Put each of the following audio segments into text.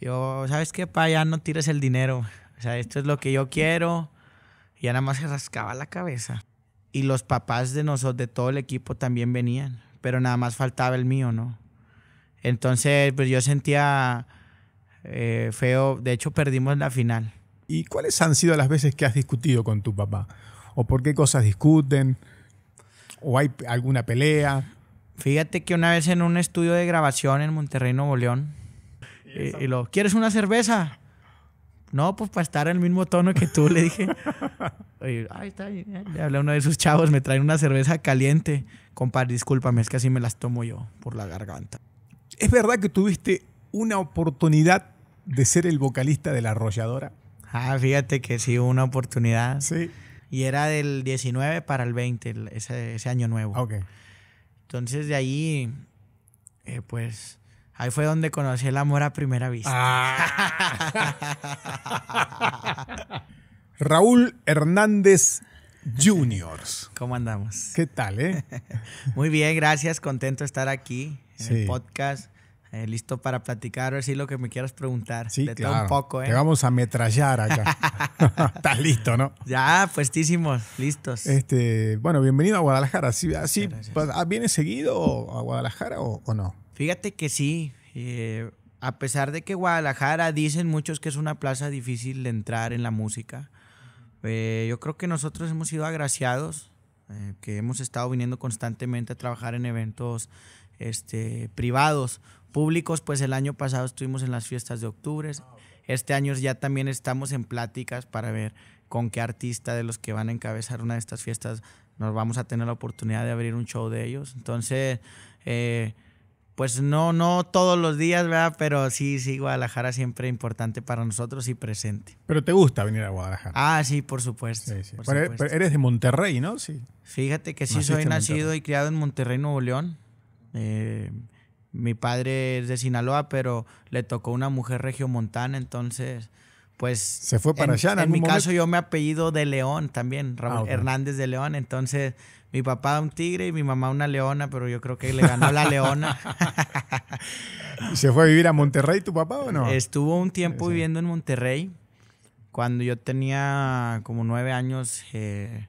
Yo, ¿sabes qué, pa? Ya no tires el dinero. O sea, esto es lo que yo quiero. Y nada más se rascaba la cabeza. Y los papás de nosotros, de todo el equipo, también venían. Pero nada más faltaba el mío, ¿no? Entonces, pues yo sentía eh, feo. De hecho, perdimos la final. ¿Y cuáles han sido las veces que has discutido con tu papá? ¿O por qué cosas discuten? ¿O hay alguna pelea? Fíjate que una vez en un estudio de grabación en Monterrey, Nuevo León, y, lo, ¿quieres una cerveza? No, pues para estar en el mismo tono que tú, le dije. Y está Le hablé a uno de sus chavos, me traen una cerveza caliente. Compadre, discúlpame, es que así me las tomo yo por la garganta. ¿Es verdad que tuviste una oportunidad de ser el vocalista de la arrolladora? Ah, fíjate que sí, una oportunidad. Sí. Y era del 19 para el 20, ese, año nuevo. Ok. Entonces de ahí, eh, pues Ahí fue donde conocí el amor a primera vista. Ah. Raúl Hernández Juniors. ¿Cómo andamos? ¿Qué tal, eh? Muy bien, gracias. Contento de estar aquí en el podcast. Eh, listo para platicar, a ver si lo que me quieras preguntar. Sí, un poco, ¿eh? Te vamos a ametrallar acá. Estás listo, ¿no? Ya, puestísimos, listos. Este, bueno, bienvenido a Guadalajara. Ah, así, pues, ah, ¿Vienes seguido a Guadalajara o no? Fíjate que sí. Eh, a pesar de que Guadalajara dicen muchos que es una plaza difícil de entrar en la música, eh, yo creo que nosotros hemos sido agraciados, eh, que hemos estado viniendo constantemente a trabajar en eventos este, privados, públicos, pues el año pasado estuvimos en las fiestas de octubre, ah, este año ya también estamos en pláticas para ver con qué artista de los que van a encabezar una de estas fiestas nos vamos a tener la oportunidad de abrir un show de ellos. Entonces, pues no, no todos los días, ¿verdad? Pero sí, sí, Guadalajara siempre importante para nosotros y presente. Pero te gusta venir a Guadalajara. Ah, sí, por supuesto. pero, eres de Monterrey, ¿no? Sí. Fíjate que sí, soy nacido y criado en Monterrey, Nuevo León. Eh, mi padre es de Sinaloa, pero le tocó una mujer regiomontana, entonces pues... Se fue para en, allá. En, mi caso yo me apellido de León también, ah, Hernández de León. Entonces mi papá un tigre y mi mamá una leona, pero yo creo que le ganó la leona. ¿Se fue a vivir a Monterrey tu papá o no? Estuvo un tiempo viviendo en Monterrey. Cuando yo tenía como nueve años, eh,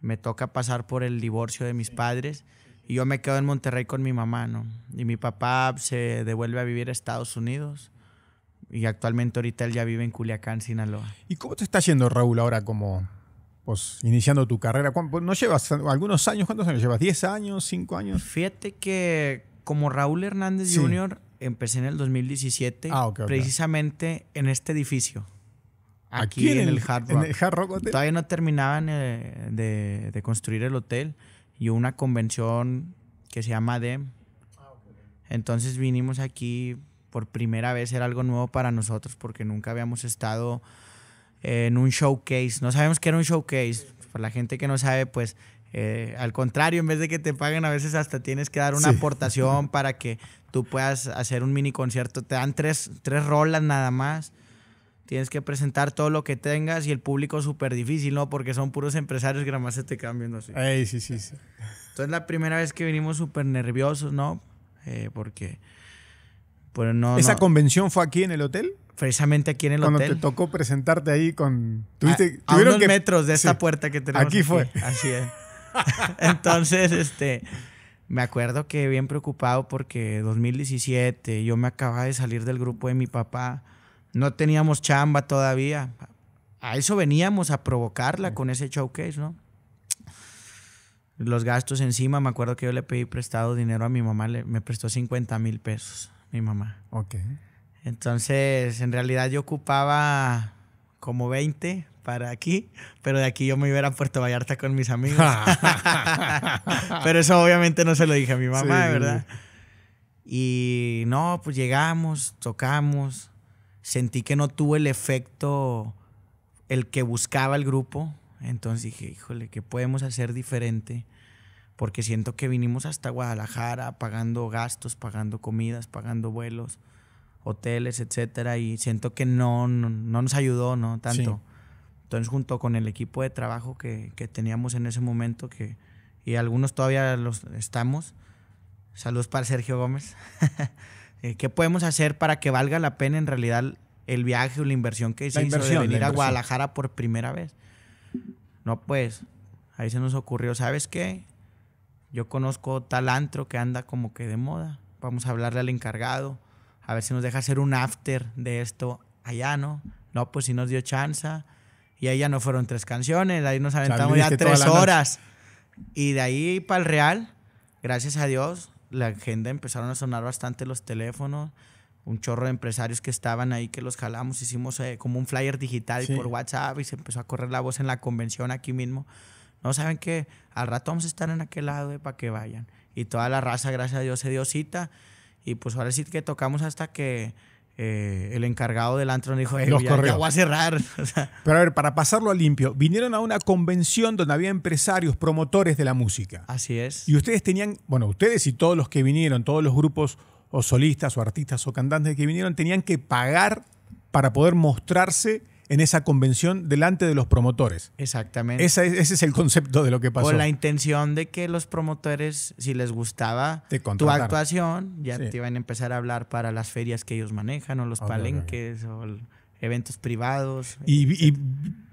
me toca pasar por el divorcio de mis padres y yo me quedo en Monterrey con mi mamá, ¿no? Y mi papá se devuelve a vivir a Estados Unidos y actualmente ahorita él ya vive en Culiacán, Sinaloa. ¿Y cómo te está yendo, Raúl, ahora como pues, iniciando tu carrera? Pues, ¿No llevas algunos años? ¿Cuántos años llevas? ¿10 años? ¿Cinco años? Fíjate que como Raúl Hernández Jr. empecé en el 2017, ah, precisamente en este edificio. Aquí, en, el, Hard Rock. Todavía no terminaban eh, de, de, construir el hotel y una convención que se llama DEM. Ah, Entonces vinimos aquí por primera vez era algo nuevo para nosotros porque nunca habíamos estado en un showcase. No sabemos qué era un showcase. Para la gente que no sabe, pues eh, al contrario, en vez de que te paguen, a veces hasta tienes que dar una aportación para que tú puedas hacer un mini concierto. Te dan tres, rolas nada más. Tienes que presentar todo lo que tengas y el público súper difícil, ¿no? Porque son puros empresarios que nada más se te cambian no sí, sí, sí. Entonces la primera vez que vinimos súper nerviosos, ¿no? Eh, porque ¿Esa convención fue aquí en el hotel? Precisamente aquí en el hotel. Cuando te tocó presentarte ahí con... Tuviste, a, unos metros de esta puerta que tenemos. Aquí fue. Así es. Entonces, este... Me acuerdo que bien preocupado porque 2017 yo me acababa de salir del grupo de mi papá. No teníamos chamba todavía. A eso veníamos a provocarla con ese showcase, ¿no? Los gastos encima, me acuerdo que yo le pedí prestado dinero a mi mamá, me prestó 50 mil pesos mi mamá. Ok. Entonces, en realidad yo ocupaba como 20 para aquí, pero de aquí yo me iba a, Puerto Vallarta con mis amigos. pero eso obviamente no se lo dije a mi mamá, ¿verdad? Y no, pues llegamos, tocamos, sentí que no tuvo el efecto el que buscaba el grupo, entonces dije, híjole, ¿qué podemos hacer diferente? porque siento que vinimos hasta Guadalajara pagando gastos, pagando comidas, pagando vuelos, hoteles, etcétera, y siento que no, no, nos ayudó, ¿no? Tanto. Entonces, junto con el equipo de trabajo que, que, teníamos en ese momento, que, y algunos todavía los estamos, saludos para Sergio Gómez, eh, ¿qué podemos hacer para que valga la pena en realidad el viaje o la inversión que hicimos inversión de venir a Guadalajara por primera vez? No, pues, ahí se nos ocurrió, ¿sabes qué? yo conozco tal antro que anda como que de moda. Vamos a hablarle al encargado, a ver si nos deja hacer un after de esto allá, ¿no? No, pues si nos dio chance. Y ahí ya no fueron tres canciones, ahí nos aventamos ya tres horas. Y de ahí para el Real, gracias a Dios, la agenda empezaron a sonar bastante los teléfonos. Un chorro de empresarios que estaban ahí que los jalamos, hicimos eh, como un flyer digital por WhatsApp y se empezó a correr la voz en la convención aquí mismo no saben que al rato vamos a estar en aquel lado eh, para que vayan. Y toda la raza, gracias a Dios, se dio cita. Y pues ahora sí que tocamos hasta que eh, el encargado del antro nos dijo, eh, ya, voy a cerrar. Pero a ver, para pasarlo a limpio, vinieron a una convención donde había empresarios, promotores de la música. Así es. Y ustedes tenían, bueno, ustedes y todos los que vinieron, todos los grupos o solistas o artistas o cantantes que vinieron, tenían que pagar para poder mostrarse en esa convención delante de los promotores. Exactamente. ese es el concepto de lo que pasó. Con la intención de que los promotores, si les gustaba tu actuación, ya te iban a empezar a hablar para las ferias que ellos manejan o los palenques o eventos privados. Y,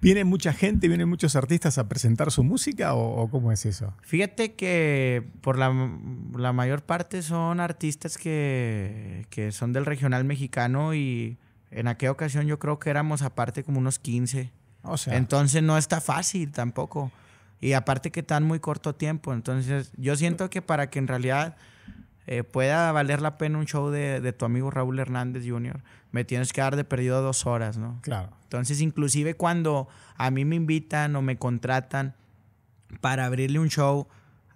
viene mucha gente, vienen muchos artistas a presentar su música o, cómo es eso? Fíjate que por la, la mayor parte son artistas que, que son del regional mexicano y en aquella ocasión yo creo que éramos aparte como unos 15. O sea. Entonces no está fácil tampoco. Y aparte que tan muy corto tiempo. Entonces yo siento que para que en realidad eh, pueda valer la pena un show de, de, tu amigo Raúl Hernández Jr., me tienes que dar de perdido dos horas, ¿no? Claro. Entonces inclusive cuando a mí me invitan o me contratan para abrirle un show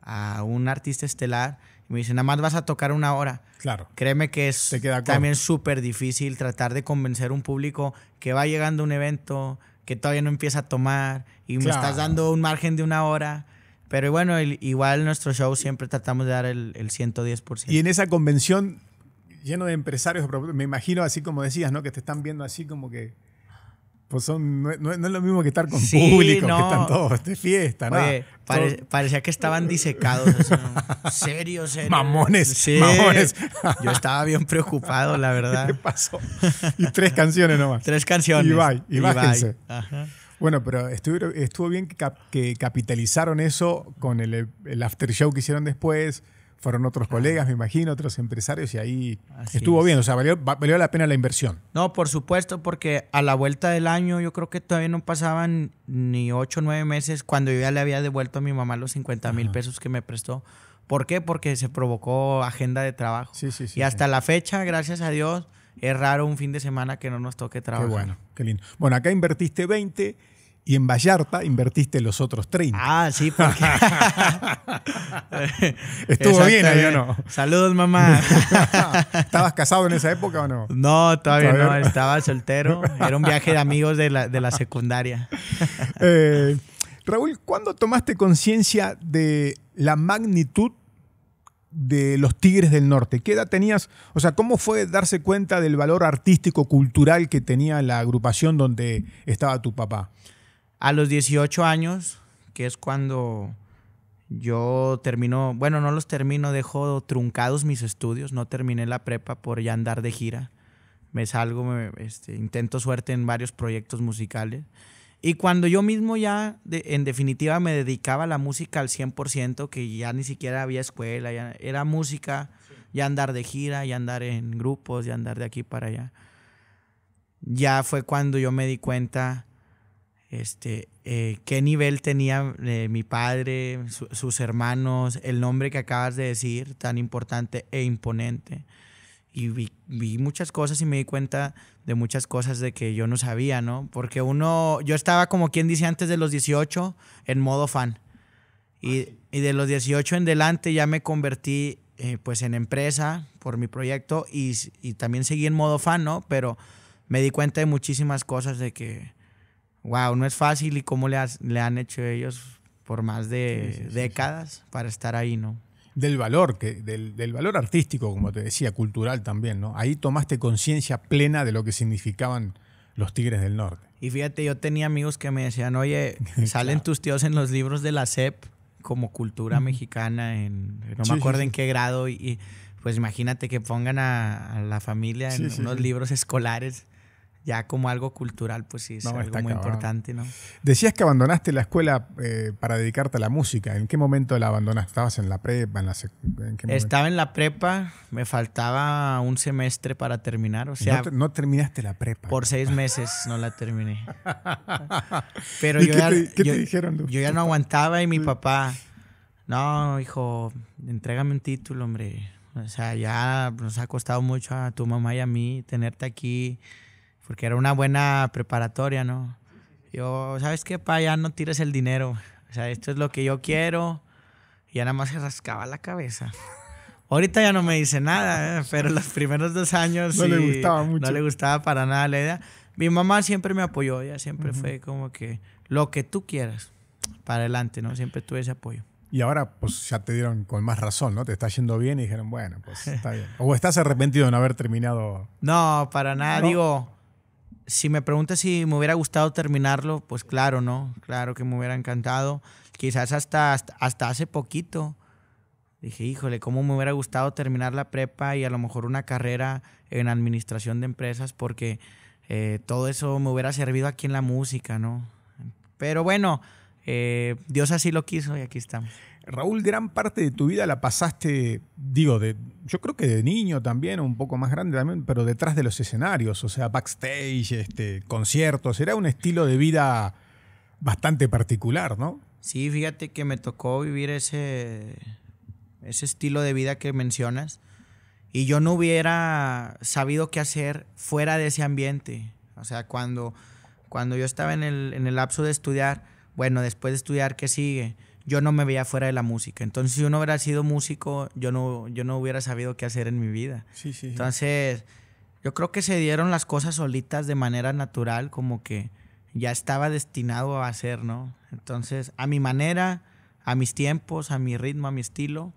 a un artista estelar, me dice, nada más vas a tocar una hora. Claro. Créeme que es también súper difícil tratar de convencer a un público que va llegando a un evento, que todavía no empieza a tomar y me estás dando un margen de una hora. Pero bueno, igual nuestro show siempre tratamos de dar el, el 110%. Y en esa convención lleno de empresarios, me imagino así como decías, ¿no? Que te están viendo así como que pues son, no, es lo mismo que estar con público, que están todos de fiesta, ¿no? parecía que estaban disecados. serios, Mamones, mamones. Yo estaba bien preocupado, la verdad. ¿Qué pasó? Y tres canciones nomás. Tres canciones. Y bye, y, Bueno, pero estuvo, estuvo bien que, capitalizaron eso con el, el after show que hicieron después fueron otros colegas, me imagino, otros empresarios, y ahí estuvo bien, o sea, valió, valió, la pena la inversión. No, por supuesto, porque a la vuelta del año yo creo que todavía no pasaban ni ocho o nueve meses cuando yo ya le había devuelto a mi mamá los 50 mil pesos que me prestó. ¿Por qué? Porque se provocó agenda de trabajo. Sí, sí, sí. Y hasta la fecha, gracias a Dios, es raro un fin de semana que no nos toque trabajar. Qué bueno, qué lindo. Bueno, acá invertiste 20 y en Vallarta invertiste los otros 30. Ah, sí, porque. Estuvo bien ahí o no. Saludos, mamá. ¿Estabas casado en esa época o no? No, todavía, no, estaba soltero. Era un viaje de amigos de la, secundaria. Eh, Raúl, ¿cuándo tomaste conciencia de la magnitud de los Tigres del Norte? ¿Qué edad tenías? O sea, ¿cómo fue darse cuenta del valor artístico, cultural que tenía la agrupación donde estaba tu papá? A los 18 años, que es cuando yo termino, bueno, no los termino, dejo truncados mis estudios, no terminé la prepa por ya andar de gira. Me salgo, me, este, intento suerte en varios proyectos musicales. Y cuando yo mismo ya, en definitiva, me dedicaba a la música al 100%, que ya ni siquiera había escuela, ya era música, ya andar de gira, ya andar en grupos, ya andar de aquí para allá. Ya fue cuando yo me di cuenta este, eh, qué nivel tenía eh, mi padre, sus hermanos, el nombre que acabas de decir, tan importante e imponente. Y vi, vi, muchas cosas y me di cuenta de muchas cosas de que yo no sabía, ¿no? Porque uno, yo estaba como quien dice antes de los 18 en modo fan. Y, ah, y de los 18 en adelante ya me convertí eh, pues en empresa por mi proyecto y, y también seguí en modo fan, ¿no? Pero me di cuenta de muchísimas cosas de que wow, no es fácil y cómo le, han hecho ellos por más de décadas para estar ahí, ¿no? Del valor, que, del, valor artístico, como te decía, cultural también, ¿no? Ahí tomaste conciencia plena de lo que significaban los Tigres del Norte. Y fíjate, yo tenía amigos que me decían, oye, salen tus tíos en los libros de la SEP como cultura mexicana, en, no me acuerdo en qué grado, y, pues imagínate que pongan a, a la familia en unos libros escolares ya como algo cultural, pues sí, es algo muy importante, ¿no? Decías que abandonaste la escuela eh, para dedicarte a la música. ¿En qué momento la abandonaste? ¿Estabas en la prepa? En la Estaba en la prepa, me faltaba un semestre para terminar, o sea... No, terminaste la prepa. Por seis meses no la terminé. Pero yo, qué ya, ¿qué te dijeron? Yo ya no aguantaba y mi papá, no, hijo, entrégame un título, hombre. O sea, ya nos ha costado mucho a tu mamá y a mí tenerte aquí porque era una buena preparatoria, ¿no? Yo, ¿sabes qué, pa? Ya no tires el dinero. O sea, esto es lo que yo quiero. Y ya nada más se rascaba la cabeza. Ahorita ya no me dice nada, ¿eh? pero los primeros dos años. No le gustaba mucho. No le gustaba para nada la idea. Mi mamá siempre me apoyó, ella siempre fue como que lo que tú quieras, para adelante, ¿no? Siempre tuve ese apoyo. Y ahora, pues ya te dieron con más razón, ¿no? Te está yendo bien y dijeron, bueno, pues está bien. ¿O estás arrepentido de no haber terminado? No, para nada. Digo, si me preguntas si me hubiera gustado terminarlo, pues claro, ¿no? Claro que me hubiera encantado. Quizás hasta, hasta, hace poquito dije, híjole, ¿cómo me hubiera gustado terminar la prepa y a lo mejor una carrera en administración de empresas? Porque eh, todo eso me hubiera servido aquí en la música, ¿no? Pero bueno, eh, Dios así lo quiso y aquí estamos. Raúl, gran parte de tu vida la pasaste, digo, yo creo que de niño también, un poco más grande también, pero detrás de los escenarios, o sea, backstage, este, conciertos, era un estilo de vida bastante particular, ¿no? Sí, fíjate que me tocó vivir ese, ese estilo de vida que mencionas y yo no hubiera sabido qué hacer fuera de ese ambiente. O sea, cuando, cuando yo estaba en el, en el lapso de estudiar, bueno, después de estudiar, ¿qué sigue? yo no me veía fuera de la música. Entonces, si uno hubiera sido músico, yo no, yo no hubiera sabido qué hacer en mi vida. Sí, sí. Entonces, yo creo que se dieron las cosas solitas de manera natural, como que ya estaba destinado a hacer, ¿no? Entonces, a mi manera, a mis tiempos, a mi ritmo, a mi estilo,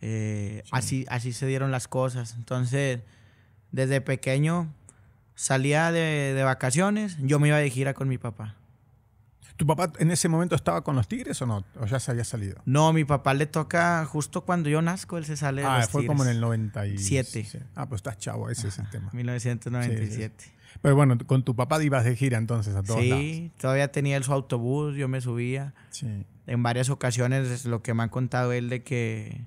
eh, así, así se dieron las cosas. Entonces, desde pequeño salía de vacaciones, yo me iba de gira con mi papá. ¿Tu papá en ese momento estaba con los Tigres o no? ¿O ya se había salido? No, mi papá le toca justo cuando yo nazco, él se sale de ah, los fue como en el 97. Ah, pues estás chavo, ese tema. 1997. Pero bueno, con tu papá ibas de gira entonces a todos lados. Sí, todavía tenía su autobús, yo me subía. Sí. En varias ocasiones lo que me ha contado él de que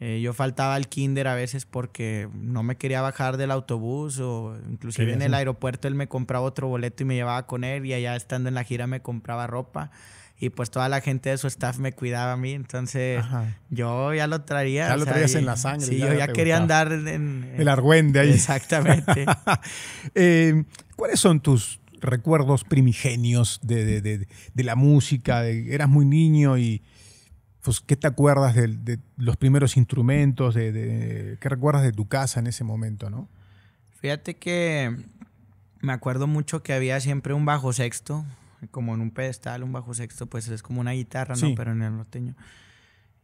eh, yo faltaba al kinder a veces porque no me quería bajar del autobús o inclusive en el aeropuerto él me compraba otro boleto y me llevaba con él y allá estando en la gira me compraba ropa y pues toda la gente de su staff me cuidaba a mí, entonces yo ya lo traía. Ya lo traías en la sangre. Sí, yo ya quería andar en, El argüende ahí. Exactamente. Eh, ¿Cuáles son tus recuerdos primigenios de la música? eras muy niño y pues, ¿qué te acuerdas de, los primeros instrumentos? De, ¿Qué recuerdas de tu casa en ese momento, no? Fíjate que me acuerdo mucho que había siempre un bajo sexto, como en un pedestal, un bajo sexto, pues es como una guitarra, ¿no? Pero en el norteño.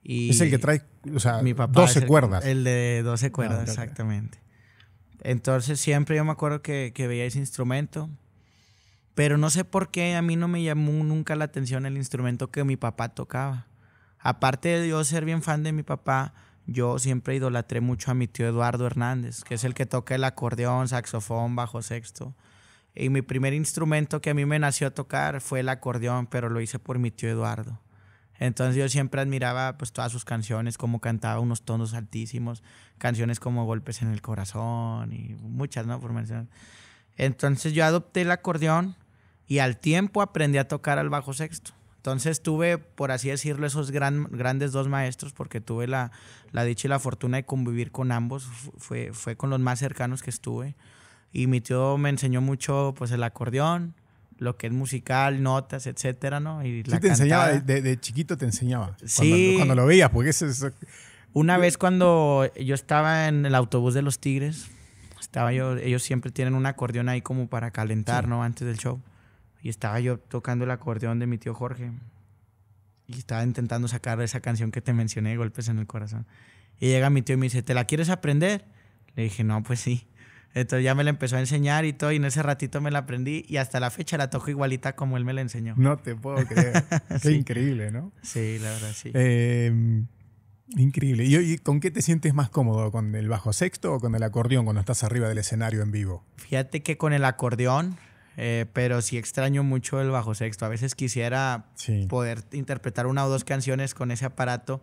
es el que trae, o sea, 12 cuerdas. El de 12 ah, cuerdas, exactamente. Entonces siempre yo me acuerdo que veía ese instrumento. Pero no sé por qué a mí no me llamó nunca la atención el instrumento que mi papá tocaba aparte de yo ser bien fan de mi papá, yo siempre idolatré mucho a mi tío Eduardo Hernández, que es el que toca el acordeón, saxofón, bajo sexto. Y mi primer instrumento que a mí me nació a tocar fue el acordeón, pero lo hice por mi tío Eduardo. Entonces yo siempre admiraba pues todas sus canciones, cómo cantaba unos tonos altísimos, canciones como Golpes en el Corazón y muchas, ¿no? Entonces yo adopté el acordeón y al tiempo aprendí a tocar al bajo sexto. Entonces tuve, por así decirlo, esos grandes dos maestros porque tuve la, dicha y la fortuna de convivir con ambos. Fue, fue con los más cercanos que estuve. Y mi tío me enseñó mucho pues el acordeón, lo que es musical, notas, etcétera, ¿no? Y la te enseñaba, de, chiquito te enseñaba. Sí. Cuando, lo veías, porque Una vez cuando yo estaba en el autobús de los Tigres, estaba yo, ellos siempre tienen un acordeón ahí como para calentar, ¿no? Antes del show. Y estaba yo tocando el acordeón de mi tío Jorge. Y estaba intentando sacar esa canción que te mencioné, Golpes en el Corazón. Y llega mi tío y me dice, ¿te la quieres aprender? Le dije, no, pues sí. Entonces ya me la empezó a enseñar y todo, y en ese ratito me la aprendí y hasta la fecha la toco igualita como él me la enseñó. No te puedo creer. Qué increíble, ¿no? Sí, la verdad, sí. Em, increíble. ¿Y, ¿Y, con qué te sientes más cómodo? ¿Con el bajo sexto o con el acordeón cuando estás arriba del escenario en vivo? Fíjate que con el acordeón eh, pero sí extraño mucho el bajo sexto. A veces quisiera poder interpretar una o dos canciones con ese aparato.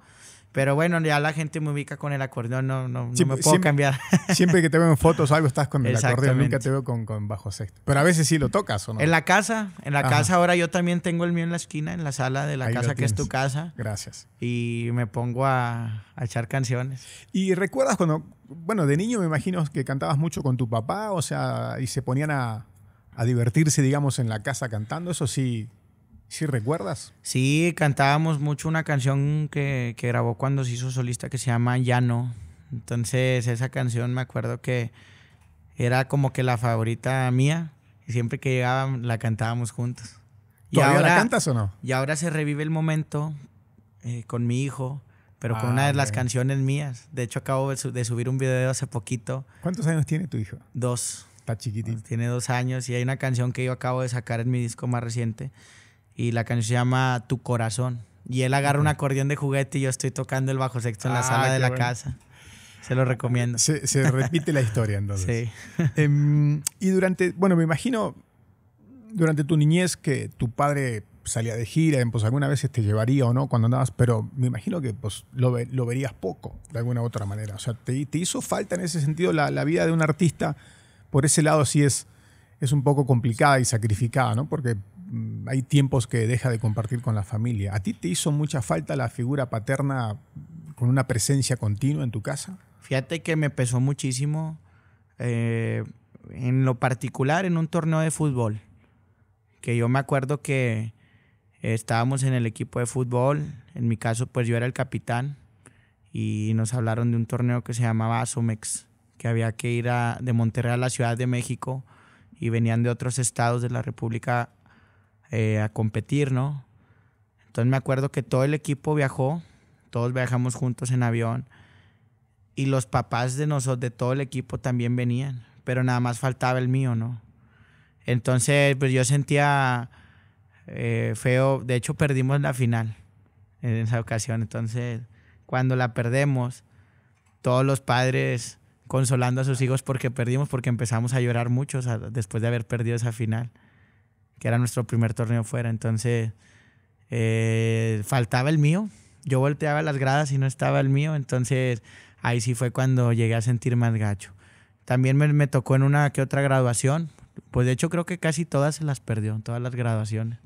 Pero bueno, ya la gente me ubica con el acordeón, no, no, me puedo cambiar. siempre que te veo en fotos o algo estás con el acordeón, nunca te veo con, con, bajo sexto. Pero a veces sí lo tocas, ¿o no? En la casa, en la casa ahora yo también tengo el mío en la esquina, en la sala de la casa que es tu casa. Gracias. Y me pongo a, a, echar canciones. ¿Y recuerdas cuando, bueno, de niño me imagino que cantabas mucho con tu papá, o sea, y se ponían a, a divertirse, digamos, en la casa cantando? Eso sí, recuerdas? Sí, cantábamos mucho una canción que, grabó cuando se hizo solista que se llama No. Entonces, esa canción me acuerdo que era como que la favorita mía. Y siempre que llegaba la cantábamos juntos. y ahora, la cantas o no? Y ahora se revive el momento eh, con mi hijo, pero con ah, una de las canciones mías. De hecho, acabo de, subir un video hace poquito. ¿Cuántos años tiene tu hijo? Dos. Chiquitín Tiene dos años y hay una canción que yo acabo de sacar en mi disco más reciente y la canción se llama Tu Corazón. Y él agarra un acordeón de juguete y yo estoy tocando el bajo sexto en la ah, sala de la casa. Se lo recomiendo. Se, repite la historia entonces. Sí. Em, y durante, bueno, me imagino, durante tu niñez que tu padre salía de gira, em, pues alguna vez te llevaría o no cuando andabas, pero me imagino que pues, lo, verías poco, de alguna u otra manera. O sea, ¿te, hizo falta en ese sentido la, la vida de un artista? por ese lado sí es, es un poco complicada y sacrificada, ¿no? Porque mm, hay tiempos que deja de compartir con la familia. ¿A ti te hizo mucha falta la figura paterna con una presencia continua en tu casa? Fíjate que me pesó muchísimo, eh, en lo particular en un torneo de fútbol, que yo me acuerdo que estábamos en el equipo de fútbol, en mi caso pues yo era el capitán, y nos hablaron de un torneo que se llamaba Asomex que había que ir de Monterrey a la Ciudad de México y venían de otros estados de la República eh, a competir, ¿no? Entonces me acuerdo que todo el equipo viajó, todos viajamos juntos en avión y los papás de nosotros, de todo el equipo también venían, pero nada más faltaba el mío, ¿no? Entonces, pues yo sentía eh, feo, de hecho perdimos la final en esa ocasión, entonces cuando la perdemos, todos los padres consolando a sus hijos porque perdimos, porque empezamos a llorar mucho después de haber perdido esa final, que era nuestro primer torneo fuera. Entonces, eh, faltaba el mío. Yo volteaba las gradas y no estaba el mío. Entonces, ahí sí fue cuando llegué a sentir más gacho. También me, me tocó en una que otra graduación. Pues de hecho creo que casi todas se las perdió, todas las graduaciones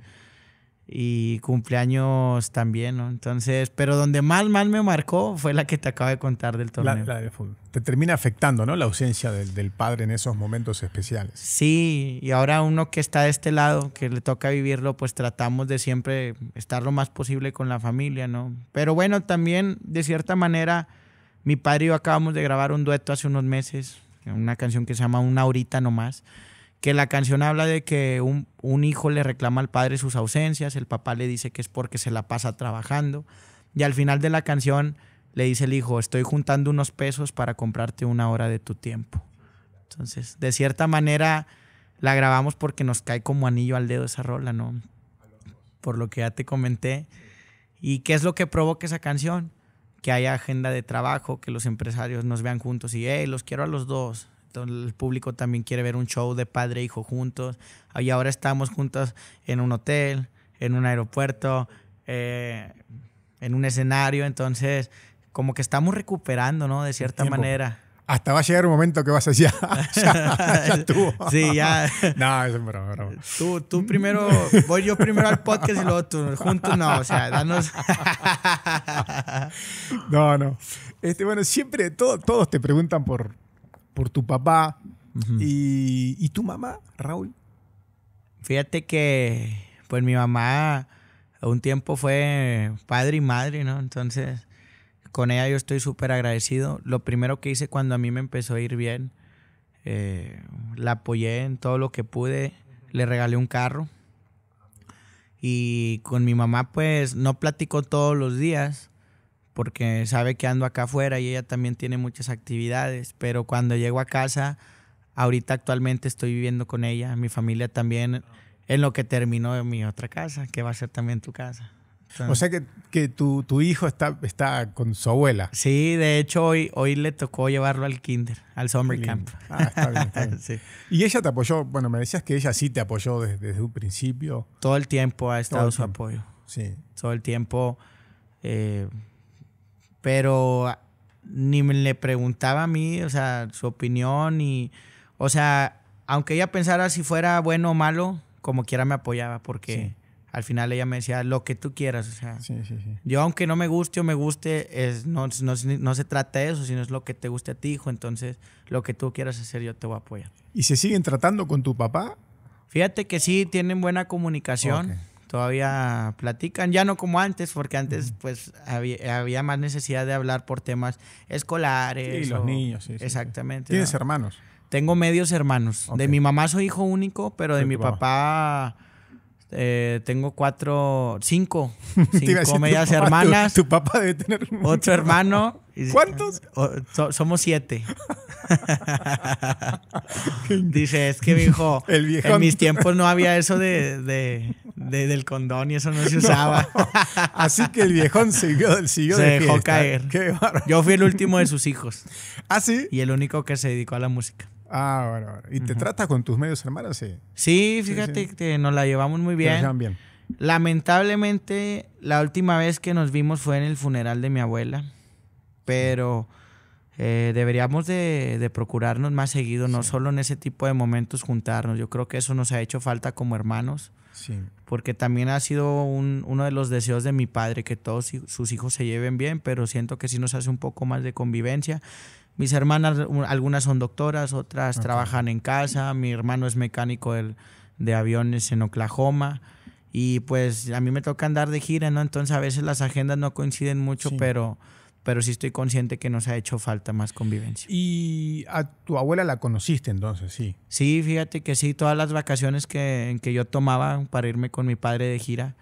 y cumpleaños también, ¿no? Entonces, pero donde más, mal me marcó fue la que te acabo de contar del torneo. La, de fútbol. Te termina afectando, ¿no? La ausencia del, del, padre en esos momentos especiales. Sí, y ahora uno que está de este lado, que le toca vivirlo, pues tratamos de siempre estar lo más posible con la familia, ¿no? Pero bueno, también, de cierta manera, mi padre y yo acabamos de grabar un dueto hace unos meses, una canción que se llama Una horita nomás. más que la canción habla de que un, hijo le reclama al padre sus ausencias, el papá le dice que es porque se la pasa trabajando, y al final de la canción le dice el hijo, estoy juntando unos pesos para comprarte una hora de tu tiempo. Entonces, de cierta manera, la grabamos porque nos cae como anillo al dedo esa rola, ¿no? Por lo que ya te comenté. ¿Y qué es lo que provoca esa canción? Que haya agenda de trabajo, que los empresarios nos vean juntos y, hey, los quiero a los dos, el público también quiere ver un show de padre e hijo juntos. Y ahora estamos juntos en un hotel, en un aeropuerto, eh, en un escenario. Entonces, como que estamos recuperando, ¿no? De cierta manera. Hasta va a llegar un momento que vas a decir, ah, ya, tú. Sí, ya. no, es broma, Tú, tú primero, voy yo primero al podcast y luego tú, juntos no, o sea, danos. no, no. Este, bueno, siempre todos te preguntan por, por tu papá y, tu mamá, Raúl. Fíjate que, pues mi mamá un tiempo fue padre y madre, ¿no? Entonces, con ella yo estoy súper agradecido. Lo primero que hice cuando a mí me empezó a ir bien, eh, la apoyé en todo lo que pude, le regalé un carro. Y con mi mamá, pues, no platicó todos los días, porque sabe que ando acá afuera y ella también tiene muchas actividades, pero cuando llego a casa, ahorita actualmente estoy viviendo con ella, mi familia también, en lo que terminó mi otra casa, que va a ser también tu casa. o sea que, que tu, tu, hijo está, está con su abuela. Sí, de hecho hoy, hoy le tocó llevarlo al kinder, al summer camp. Ah, está bien, sí. Y ella te apoyó, bueno, me decías que ella sí te apoyó desde, desde un principio. Todo el tiempo ha estado su apoyo. Sí. Todo el tiempo eh, pero ah, ni me le preguntaba a mí, o sea, su opinión y, o sea, aunque ella pensara si fuera bueno o malo, como quiera me apoyaba porque al final ella me decía lo que tú quieras, o sea, yo aunque no me guste o me guste, es, no, se trata de eso, sino es lo que te guste a ti, hijo, entonces lo que tú quieras hacer yo te voy a apoyar. ¿Y se siguen tratando con tu papá? Fíjate que sí, tienen buena comunicación todavía platican, ya no como antes, porque antes pues había, más necesidad de hablar por temas escolares. Y los niños, sí, Exactamente. ¿Tienes hermanos? Tengo medios hermanos. De mi mamá soy hijo único, pero de, mi papá... Eh, tengo cuatro, cinco, cinco medias hermanas. Tu, papá debe tener otro hermano ¿Cuántos? Oh, somos siete. Dice, es que mi en mis tiempos no había eso de, del condón y eso no se usaba. Así que el viejón siguió, se dejó caer. Yo fui el último de sus hijos. ¿Ah, sí? Y el único que se dedicó a la música. Ah, bueno, ¿Y te trata con tus medios hermanos? Sí, sí fíjate que nos la llevamos muy bien. bien. Lamentablemente, la última vez que nos vimos fue en el funeral de mi abuela pero eh, deberíamos de, procurarnos más seguido, no solo en ese tipo de momentos juntarnos. Yo creo que eso nos ha hecho falta como hermanos, sí. porque también ha sido uno de los deseos de mi padre, que todos sus hijos se lleven bien, pero siento que sí nos hace un poco más de convivencia. Mis hermanas, algunas son doctoras, otras trabajan en casa, mi hermano es mecánico de aviones en Oklahoma. Y pues a mí me toca andar de gira, ¿no? Entonces a veces las agendas no coinciden mucho, pero pero sí estoy consciente que nos ha hecho falta más convivencia. ¿Y a tu abuela la conociste entonces, sí? Sí, fíjate que sí, todas las vacaciones que, que yo tomaba para irme con mi padre de gira,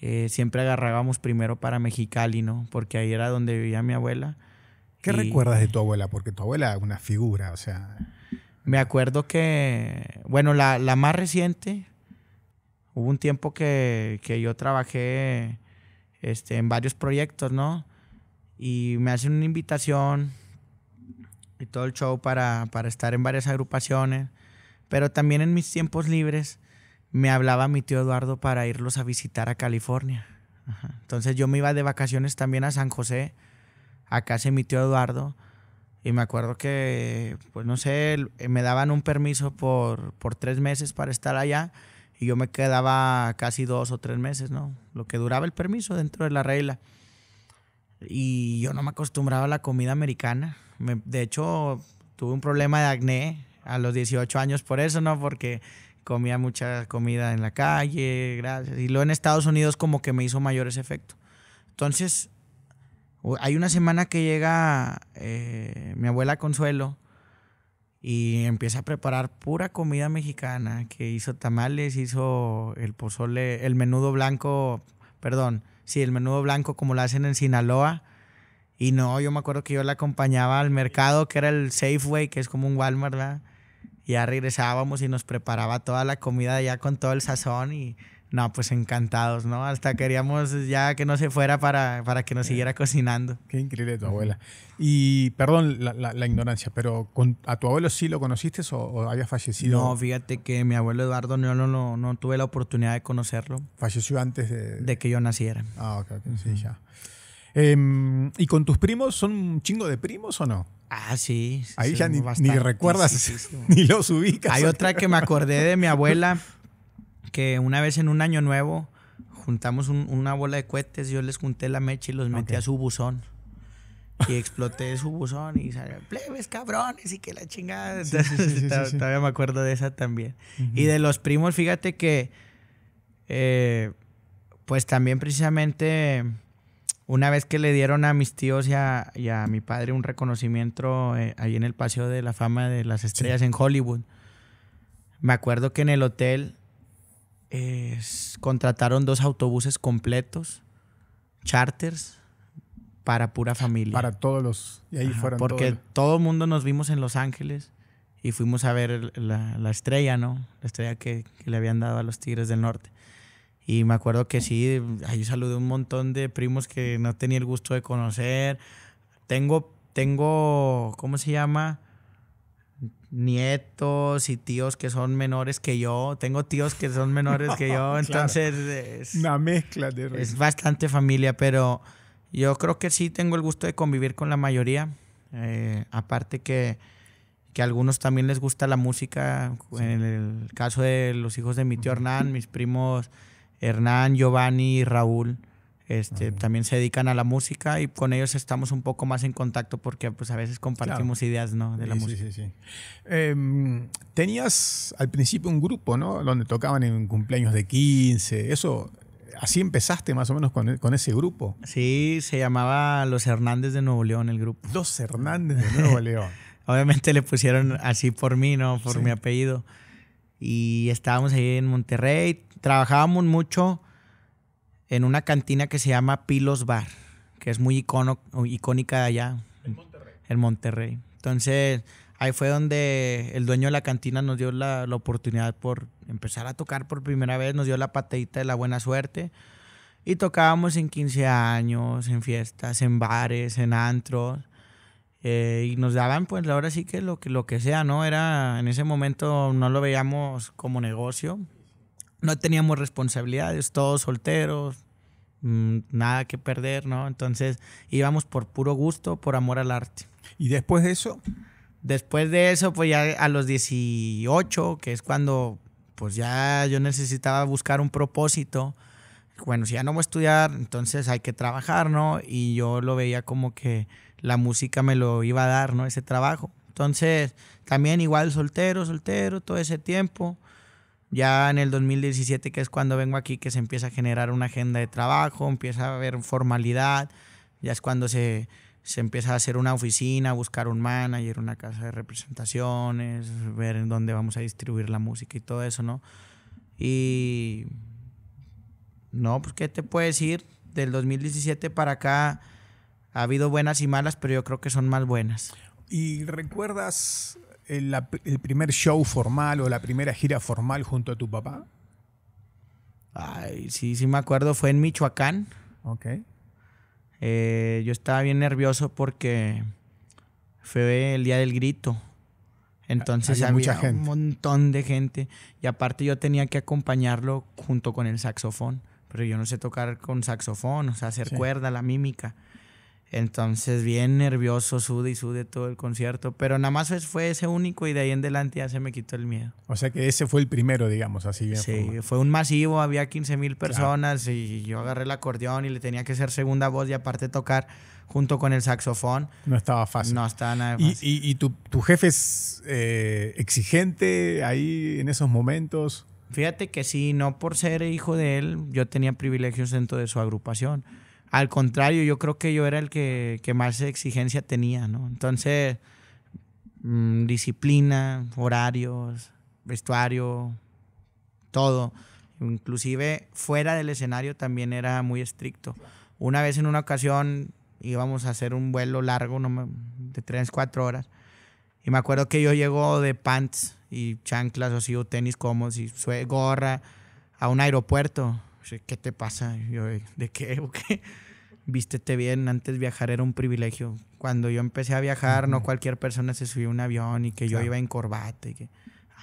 eh, siempre agarrábamos primero para Mexicali, ¿no? Porque ahí era donde vivía mi abuela. ¿Qué recuerdas de tu abuela? Porque tu abuela es una figura, o sea... Me acuerdo que, bueno, la, más reciente, hubo un tiempo que, que yo trabajé este, en varios proyectos, ¿no? y me hacen una invitación y todo el show para, estar en varias agrupaciones. Pero también en mis tiempos libres me hablaba mi tío Eduardo para irlos a visitar a California. Entonces yo me iba de vacaciones también a San José, a casa de mi tío Eduardo. Y me acuerdo que, pues no sé, eh, me daban un permiso por tres meses para estar allá y yo me quedaba casi dos o tres meses, ¿no? Lo que duraba el permiso dentro de la regla y yo no me acostumbraba a la comida americana. de hecho, tuve un problema de acné a los 18 años por eso, ¿no? Porque comía mucha comida en la calle, gracias. Y luego en Estados Unidos como que me hizo mayor ese efecto. Entonces, hay una semana que llega eh, mi abuela Consuelo y empieza a preparar pura comida mexicana, que hizo tamales, hizo el pozole, el menudo blanco, perdón, Sí, el menudo blanco como lo hacen en Sinaloa. Y no, yo me acuerdo que yo la acompañaba al mercado, que era el Safeway, que es como un Walmart, ¿verdad? Ya regresábamos y nos preparaba toda la comida ya con todo el sazón y no, pues encantados, ¿no? Hasta queríamos ya que no se fuera para, para que nos siguiera cocinando. Qué increíble tu abuela. Y perdón la, ignorancia, pero ¿a tu abuelo sí lo conociste o, había fallecido? No, fíjate que mi abuelo Eduardo no, no, no, tuve la oportunidad de conocerlo. Falleció antes de... que yo naciera. Ah, ok, sí, ya. Em, ¿Y con tus primos son un chingo de primos o no? Ah, sí. Ahí ya ni, ni recuerdas, ni los ubicas. Hay otra que me acordé de mi abuela que una vez en un año nuevo juntamos una bola de cohetes, yo les junté la mecha y los metí a su buzón. Y exploté su buzón y salieron plebes cabrones y que la chingada. Todavía me acuerdo de esa también. Y de los primos, fíjate que, eh, pues también precisamente, una vez que le dieron a mis tíos y a, mi padre un reconocimiento eh, ahí en el Paseo de la Fama de las Estrellas en Hollywood, me acuerdo que en el hotel contrataron dos autobuses completos, charters, para pura familia. Para todos los... Y ahí Porque todo el mundo nos vimos en Los Ángeles y fuimos a ver la, estrella, ¿no? La estrella que, le habían dado a los Tigres del Norte. Y me acuerdo que sí, ahí saludé un montón de primos que no tenía el gusto de conocer. Tengo, tengo, ¿cómo se llama? nietos y tíos que son menores que yo. Tengo tíos que son menores que yo, entonces es una mezcla de es bastante familia, pero yo creo que sí tengo el gusto de convivir con la mayoría. Eh, aparte que, que, algunos también les gusta la música. En el caso de los hijos de mi tío Hernán, mis primos Hernán, Giovanni y Raúl este, también se dedican a la música y con ellos estamos un poco más en contacto porque pues a veces compartimos ideas, ¿no? De la música. Sí, sí, sí. Em, tenías al principio un grupo, ¿no? Donde tocaban en cumpleaños de 15, eso... Así empezaste más o menos con, con ese grupo. Sí, se llamaba Los Hernández de Nuevo León el grupo. Los Hernández de Nuevo León. Obviamente le pusieron así por mí, ¿no? Por mi apellido. Y estábamos ahí en Monterrey, trabajábamos mucho en una cantina que se llama Pilos Bar, que es muy icónica de allá. En Monterrey. Entonces, ahí fue donde el dueño de la cantina nos dio la, oportunidad por empezar a tocar por primera vez, nos dio la patadita de la buena suerte. Y tocábamos en 15 años, en fiestas, en bares, en antros. Eh, y nos daban, pues, la ahora sí que lo, que lo que sea, ¿no? Era, en ese momento no lo veíamos como negocio no teníamos responsabilidades, todos solteros, mm, nada que perder, ¿no? Entonces íbamos por puro gusto, por amor al arte. ¿Y después de eso? Después de eso, pues ya a los 18, que es cuando pues ya yo necesitaba buscar un propósito. Bueno, si ya no voy a estudiar, entonces hay que trabajar, ¿no? Y yo lo veía como que la música me lo iba a dar, ¿no? Ese trabajo. Entonces, también igual soltero, soltero, todo ese tiempo. Ya en el 2017, que es cuando vengo aquí, que se empieza a generar una agenda de trabajo, empieza a haber formalidad, ya es cuando se, empieza a hacer una oficina, buscar un manager, una casa de representaciones, ver en dónde vamos a distribuir la música y todo eso, ¿no? Y... No, pues, ¿qué te puedo decir? Del 2017 para acá ha habido buenas y malas, pero yo creo que son más buenas. ¿Y recuerdas el, el, primer show formal o la primera gira formal junto a tu papá? Ay, sí, sí me acuerdo, fue en Michoacán. Ok. Eh, yo estaba bien nervioso porque fue el día del grito. Entonces había, mucha gente. un montón de gente. Y aparte yo tenía que acompañarlo junto con el saxofón. Pero yo no sé tocar con saxofón, o sea, hacer cuerda, la mímica. Entonces, bien nervioso, sude y sude todo el concierto. Pero nada más fue ese único y de ahí en adelante ya se me quitó el miedo. O sea que ese fue el primero, digamos, así bien. Sí, fue un masivo, había 15 mil personas y yo agarré el acordeón y le tenía que ser segunda voz y aparte tocar junto con el saxofón. No estaba fácil. No estaba nada fácil. ¿Y, tu, jefe es eh, exigente ahí en esos momentos? Fíjate que sí, no por ser hijo de él, yo tenía privilegios dentro de su agrupación al contrario, yo creo que yo era el que, más exigencia tenía, ¿no? Entonces, mm, disciplina, horarios, vestuario, todo. Inclusive fuera del escenario también era muy estricto. Una vez en una ocasión íbamos a hacer un vuelo largo, de 3, 4 horas. Y me acuerdo que yo llego de pants y chanclas o así, o tenis cómodos y gorra a un aeropuerto. ¿qué te pasa? ¿de qué o Vístete bien, antes viajar era un privilegio. Cuando yo empecé a viajar, no cualquier persona se subía un avión y que yo iba en corbata y que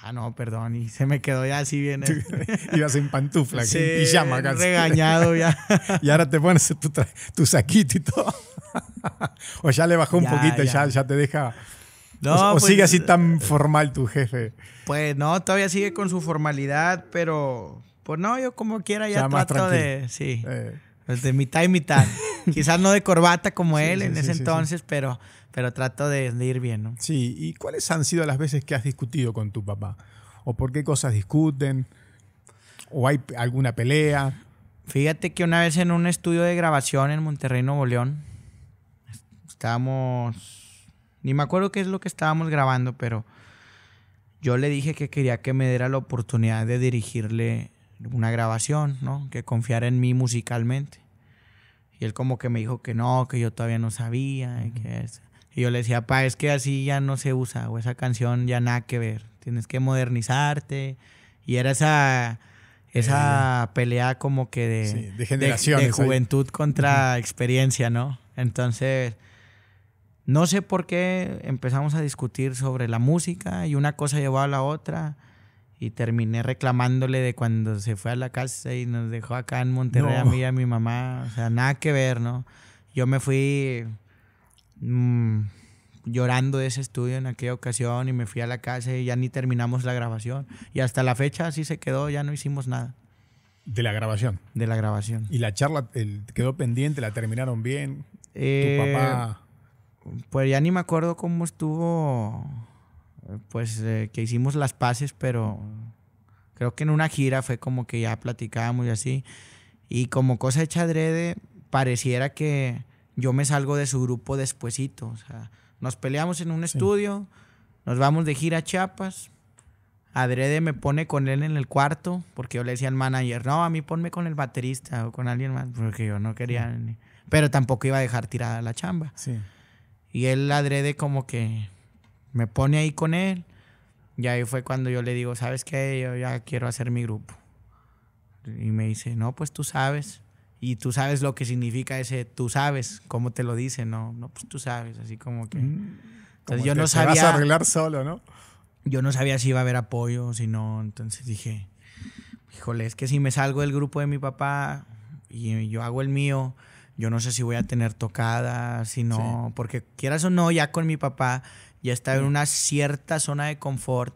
ah, no, perdón, y se me quedó ya así bien. Este. Ibas en pantufla, y llama casi. Regañado ya. y ahora te pones tu, tu saquito y todo. o ya le bajó un poquito, ya. ya. te deja. No, o, pues, sigue así eh, tan formal tu jefe. Pues no, todavía sigue con su formalidad, pero pues no, yo como quiera ya trato de. Sí. Eh. Pues de mitad y mitad. Quizás no de corbata como él en ese entonces, pero, pero trato de, de, ir bien, ¿no? Sí, ¿y cuáles han sido las veces que has discutido con tu papá? ¿O por qué cosas discuten? ¿O hay alguna pelea? Fíjate que una vez en un estudio de grabación en Monterrey, Nuevo León, estábamos. Ni me acuerdo qué es lo que estábamos grabando, pero yo le dije que quería que me diera la oportunidad de dirigirle una grabación, ¿no? Que confiara en mí musicalmente. Y él como que me dijo que no, que yo todavía no sabía. Y, yo le decía, pa, es que así ya no se usa, o esa canción ya nada que ver. Tienes que modernizarte. Y era esa, esa eh. pelea como que de, de, generación. de, juventud contra experiencia, ¿no? Entonces, no sé por qué empezamos a discutir sobre la música y una cosa llevó a la otra y terminé reclamándole de cuando se fue a la casa y nos dejó acá en Monterrey a mí y a mi mamá. O sea, nada que ver, ¿no? Yo me fui mm, llorando de ese estudio en aquella ocasión y me fui a la casa y ya ni terminamos la grabación. Y hasta la fecha así se quedó, ya no hicimos nada. De la grabación. De la grabación. ¿Y la charla quedó pendiente? ¿La terminaron bien? ¿Tu eh, papá? Pues ya ni me acuerdo cómo estuvo pues eh, que hicimos las paces, pero creo que en una gira fue como que ya platicábamos y así. Y como cosa hecha adrede, pareciera que yo me salgo de su grupo despuesito. O sea, nos peleamos en un estudio, nos vamos de gira a Chiapas. Adrede me pone con él en el cuarto, porque yo le decía al manager, no, a mí ponme con el baterista o con alguien más, porque yo no quería, pero tampoco iba a dejar tirada la chamba. Sí. Y él adrede como que me pone ahí con él. Y ahí fue cuando yo le digo, ¿sabes qué? Yo ya quiero hacer mi grupo. Y me dice, no, pues tú sabes. Y tú sabes lo que significa ese tú sabes, cómo te lo dice, ¿no? No, pues tú sabes, así como que... Mm. Entonces yo no sabía... Te vas a arreglar solo, ¿no? Yo no sabía si iba a haber apoyo, si no. Entonces dije, híjole, es que si me salgo del grupo de mi papá y yo hago el mío, yo no sé si voy a tener tocada, si no, porque quieras o no, ya con mi papá ya estaba en una cierta zona de confort,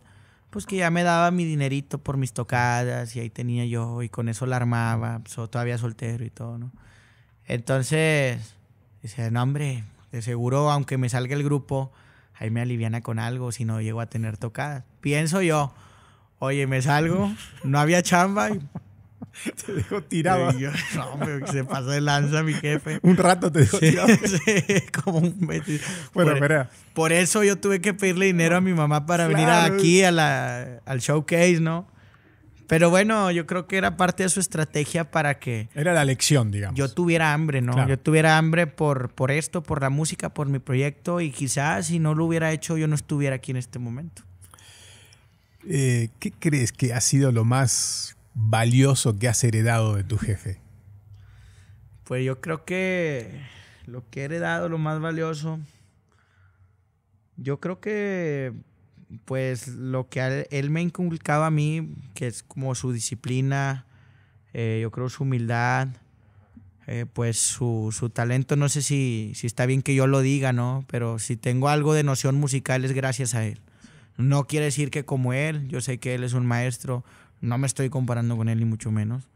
pues que ya me daba mi dinerito por mis tocadas y ahí tenía yo y con eso la armaba, pues, todavía soltero y todo, ¿no? Entonces, dice, no hombre, de seguro aunque me salga el grupo, ahí me aliviana con algo si no llego a tener tocadas. Pienso yo, oye, me salgo, no había chamba y Te dejó tirado. yo, no, se pasó de lanza mi jefe. Un rato te dejó tirado. como un Bueno, por, e- por eso yo tuve que pedirle dinero a mi mamá para venir aquí a al showcase, ¿no? Pero bueno, yo creo que era parte de su estrategia para que... Era la lección, digamos. Yo tuviera hambre, ¿no? Yo tuviera hambre por, por esto, por la música, por mi proyecto y quizás si no lo hubiera hecho yo no estuviera aquí en este momento. Eh, ¿Qué crees que ha sido lo más valioso que has heredado de tu jefe? Pues yo creo que lo que he heredado, lo más valioso, yo creo que pues lo que él me ha inculcado a mí, que es como su disciplina, eh, yo creo su humildad, eh, pues su, talento, no sé si, si está bien que yo lo diga, ¿no? Pero si tengo algo de noción musical es gracias a él. No quiere decir que como él, yo sé que él es un maestro, no me estoy comparando con él ni mucho menos.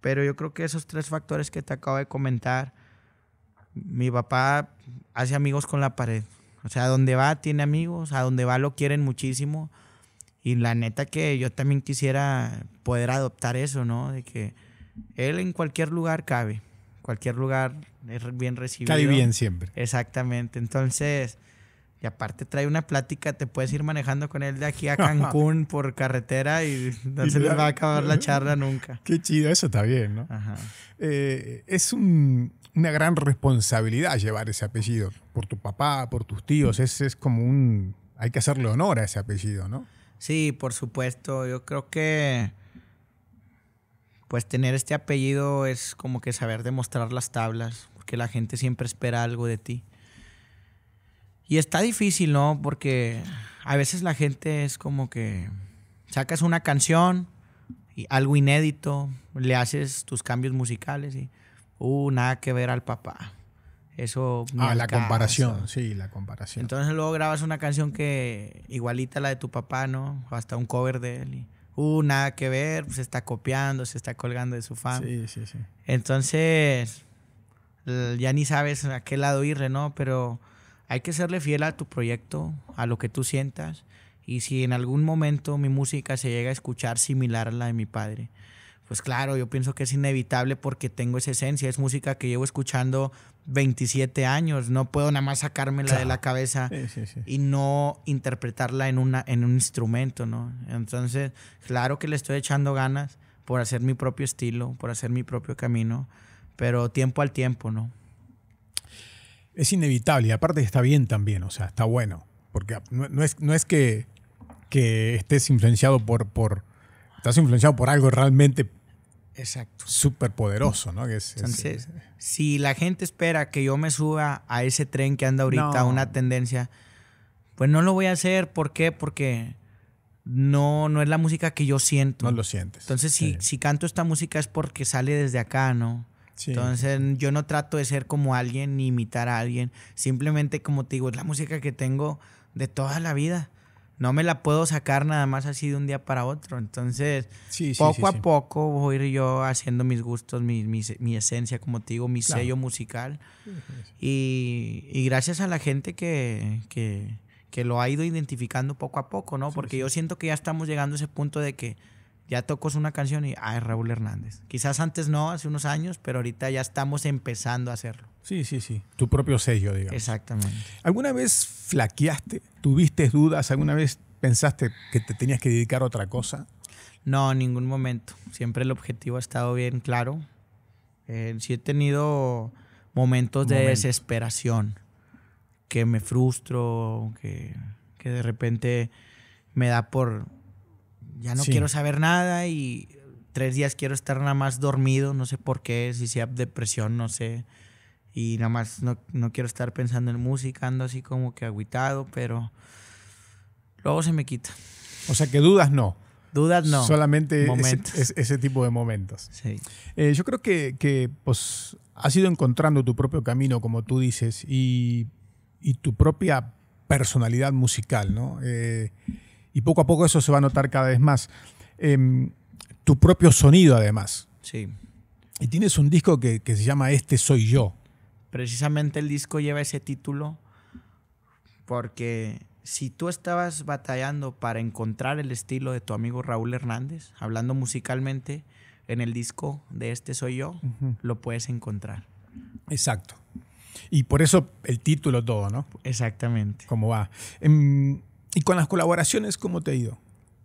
Pero yo creo que esos tres factores que te acabo de comentar, mi papá hace amigos con la pared. O sea, a donde va tiene amigos, a donde va lo quieren muchísimo. Y la neta que yo también quisiera poder adoptar eso, ¿no? De que él en cualquier lugar cabe, cualquier lugar es bien recibido. Cabe bien siempre. Exactamente. Entonces, y aparte trae una plática, te puedes ir manejando con él de aquí a Cancún por carretera y no se les va a acabar la charla nunca. Qué chido, eso está bien, ¿no? Ajá. Eh, es una gran responsabilidad llevar ese apellido por tu papá, por tus tíos. Es, es como un... Hay que hacerle honor a ese apellido, ¿no? Sí, por supuesto. Yo creo que pues tener este apellido es como que saber demostrar las tablas, porque la gente siempre espera algo de ti. Y está difícil, ¿no? Porque a veces la gente es como que sacas una canción, y algo inédito, le haces tus cambios musicales y, uh, nada que ver al papá. Eso. Ah, la comparación, sí, la comparación. Entonces luego grabas una canción que igualita a la de tu papá, ¿no? hasta un cover de él. Y, uh, nada que ver, pues, se está copiando, se está colgando de su fan. Sí, sí, sí. Entonces, ya ni sabes a qué lado ir, ¿no? Pero hay que serle fiel a tu proyecto, a lo que tú sientas. Y si en algún momento mi música se llega a escuchar similar a la de mi padre, pues claro, yo pienso que es inevitable porque tengo esa esencia. Es música que llevo escuchando 27 años. No puedo nada más sacármela de la cabeza y no interpretarla en, en un instrumento, ¿no? Entonces, claro que le estoy echando ganas por hacer mi propio estilo, por hacer mi propio camino, pero tiempo al tiempo, ¿no? es inevitable y aparte está bien también, o sea, está bueno, porque no, es, no es que, que, estés influenciado por, por, estás influenciado por algo realmente Exacto. súper poderoso, ¿no? Entonces, si la gente espera que yo me suba a ese tren que anda ahorita, a una tendencia, pues no lo voy a hacer, ¿por qué? Porque no, no es la música que yo siento. No lo sientes. Entonces, si, si canto esta música es porque sale desde acá, ¿no? Entonces yo no trato de ser como alguien ni imitar a alguien. Simplemente como te digo, es la música que tengo de toda la vida. No me la puedo sacar nada más así de un día para otro. Entonces, poco a poco voy a ir yo haciendo mis gustos, mi, esencia, como te digo, mi sello musical. Y, gracias a la gente que, que, lo ha ido identificando poco a poco, ¿no? Porque yo siento que ya estamos llegando a ese punto de que ya tocos una canción y, ay, Raúl Hernández. Quizás antes no, hace unos años, pero ahorita ya estamos empezando a hacerlo. Sí, sí, sí. Tu propio sello, digamos. Exactamente. ¿Alguna vez flaqueaste? ¿Tuviste dudas? ¿Alguna vez pensaste que te tenías que dedicar a otra cosa? No, en ningún momento. Siempre el objetivo ha estado bien claro. Eh, sí he tenido momentos de desesperación, que me frustro, que, que de repente me da por ya no quiero saber nada y tres días quiero estar nada más dormido, no sé por qué, si sea depresión, no sé. Y nada más no, no quiero estar pensando en música, ando así como que aguitado, pero luego se me quita. O sea que dudas no. Dudas no. Solamente ese, ese, tipo de momentos. Sí. Eh, yo creo que, que pues, has ido encontrando tu propio camino, como tú dices, y, y tu propia personalidad musical, ¿no? Eh, y poco a poco eso se va a notar cada vez más. Em, tu propio sonido, además. Sí. Y tienes un disco que, se llama Este Soy Yo. Precisamente el disco lleva ese título porque si tú estabas batallando para encontrar el estilo de tu amigo Raúl Hernández, hablando musicalmente, en el disco de Este Soy Yo, lo puedes encontrar. Exacto. Y por eso el título todo, ¿no? Exactamente. ¿Cómo va? Em, ¿Y con las colaboraciones cómo te ha ido?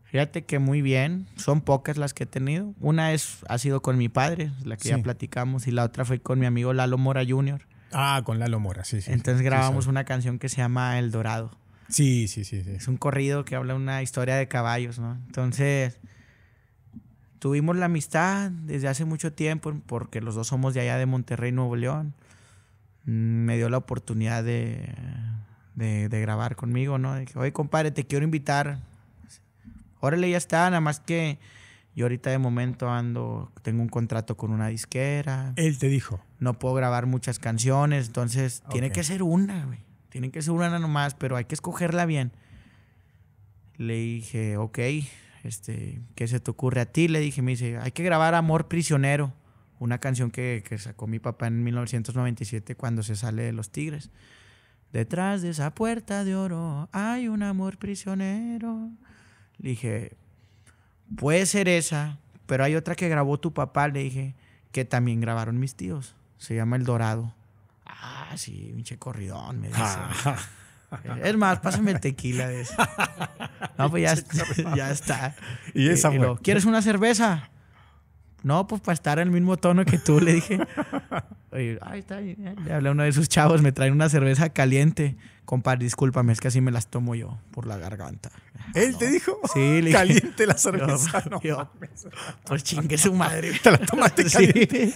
Fíjate que muy bien, son pocas las que he tenido. Una es, ha sido con mi padre, la que ya platicamos, y la otra fue con mi amigo Lalo Mora Jr. Ah, con Lalo Mora, sí, sí. Entonces grabamos una canción que se llama El Dorado. Sí, sí, sí, sí. Es un corrido que habla una historia de caballos, ¿no? Entonces, tuvimos la amistad desde hace mucho tiempo, porque los dos somos de allá de Monterrey, Nuevo León. Mm, me dio la oportunidad de de, grabar conmigo, ¿no? Dije, oye, compadre, te quiero invitar. Órale, ya está, nada más que yo ahorita de momento ando, tengo un contrato con una disquera. Él te dijo. No puedo grabar muchas canciones, entonces tiene que ser una, güey. Tiene que ser una nomás, pero hay que escogerla bien. Le dije, ok, este, ¿qué se te ocurre a ti? Le dije, me dice, hay que grabar Amor Prisionero, una canción que, que sacó mi papá en 1997 cuando se sale de Los Tigres. Detrás de esa puerta de oro hay un amor prisionero. Le dije, puede ser esa, pero hay otra que grabó tu papá, le dije, que también grabaron mis tíos. Se llama El Dorado. Ah, sí, pinche corridón, me dice. es más, pásame el tequila de eso. No, pues ya, está. Y esa ¿Quieres una cerveza? No, pues para estar en el mismo tono que tú, le dije y ahí está habla uno de sus chavos, me traen una cerveza caliente. compadre discúlpame, es que así me las tomo yo por la garganta. Ah, ¿Él te dijo? Caliente la cerveza. no, pues chingue su madre. Te la tomaste caliente.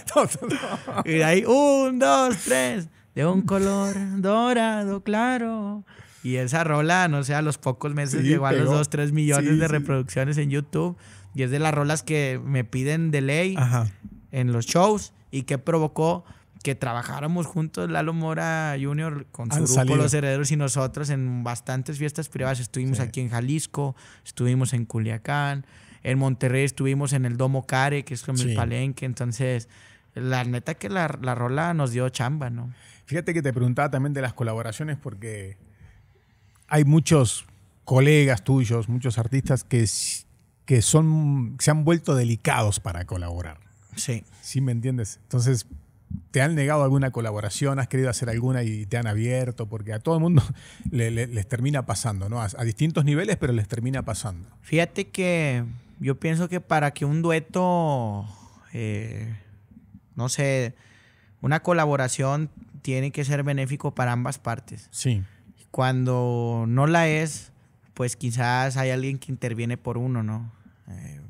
Sí. ahí, un, dos, tres. De un color dorado, claro. Y esa rola, no sé, a los pocos meses llegó a los dos, tres millones de reproducciones en YouTube. Y es de las rolas que me piden de ley en los shows y que provocó que trabajáramos juntos, Lalo Mora Junior con su grupo Los Herederos y nosotros en bastantes fiestas privadas. Estuvimos aquí en Jalisco, estuvimos en Culiacán, en Monterrey estuvimos en el Domo Care, que es como el palenque. Entonces, la neta que la, rola nos dio chamba, ¿no? Fíjate que te preguntaba también de las colaboraciones porque hay muchos colegas tuyos, muchos artistas que, que son, se han vuelto delicados para colaborar. Sí. Sí, ¿me entiendes? Entonces, ¿Te han negado alguna colaboración? ¿Has querido hacer alguna y te han abierto? Porque a todo el mundo les termina pasando, ¿no? A, distintos niveles, pero les termina pasando. Fíjate que yo pienso que para que un dueto, eh, no sé, una colaboración tiene que ser benéfico para ambas partes. Sí. Cuando no la es, pues quizás hay alguien que interviene por uno, ¿no? Eh,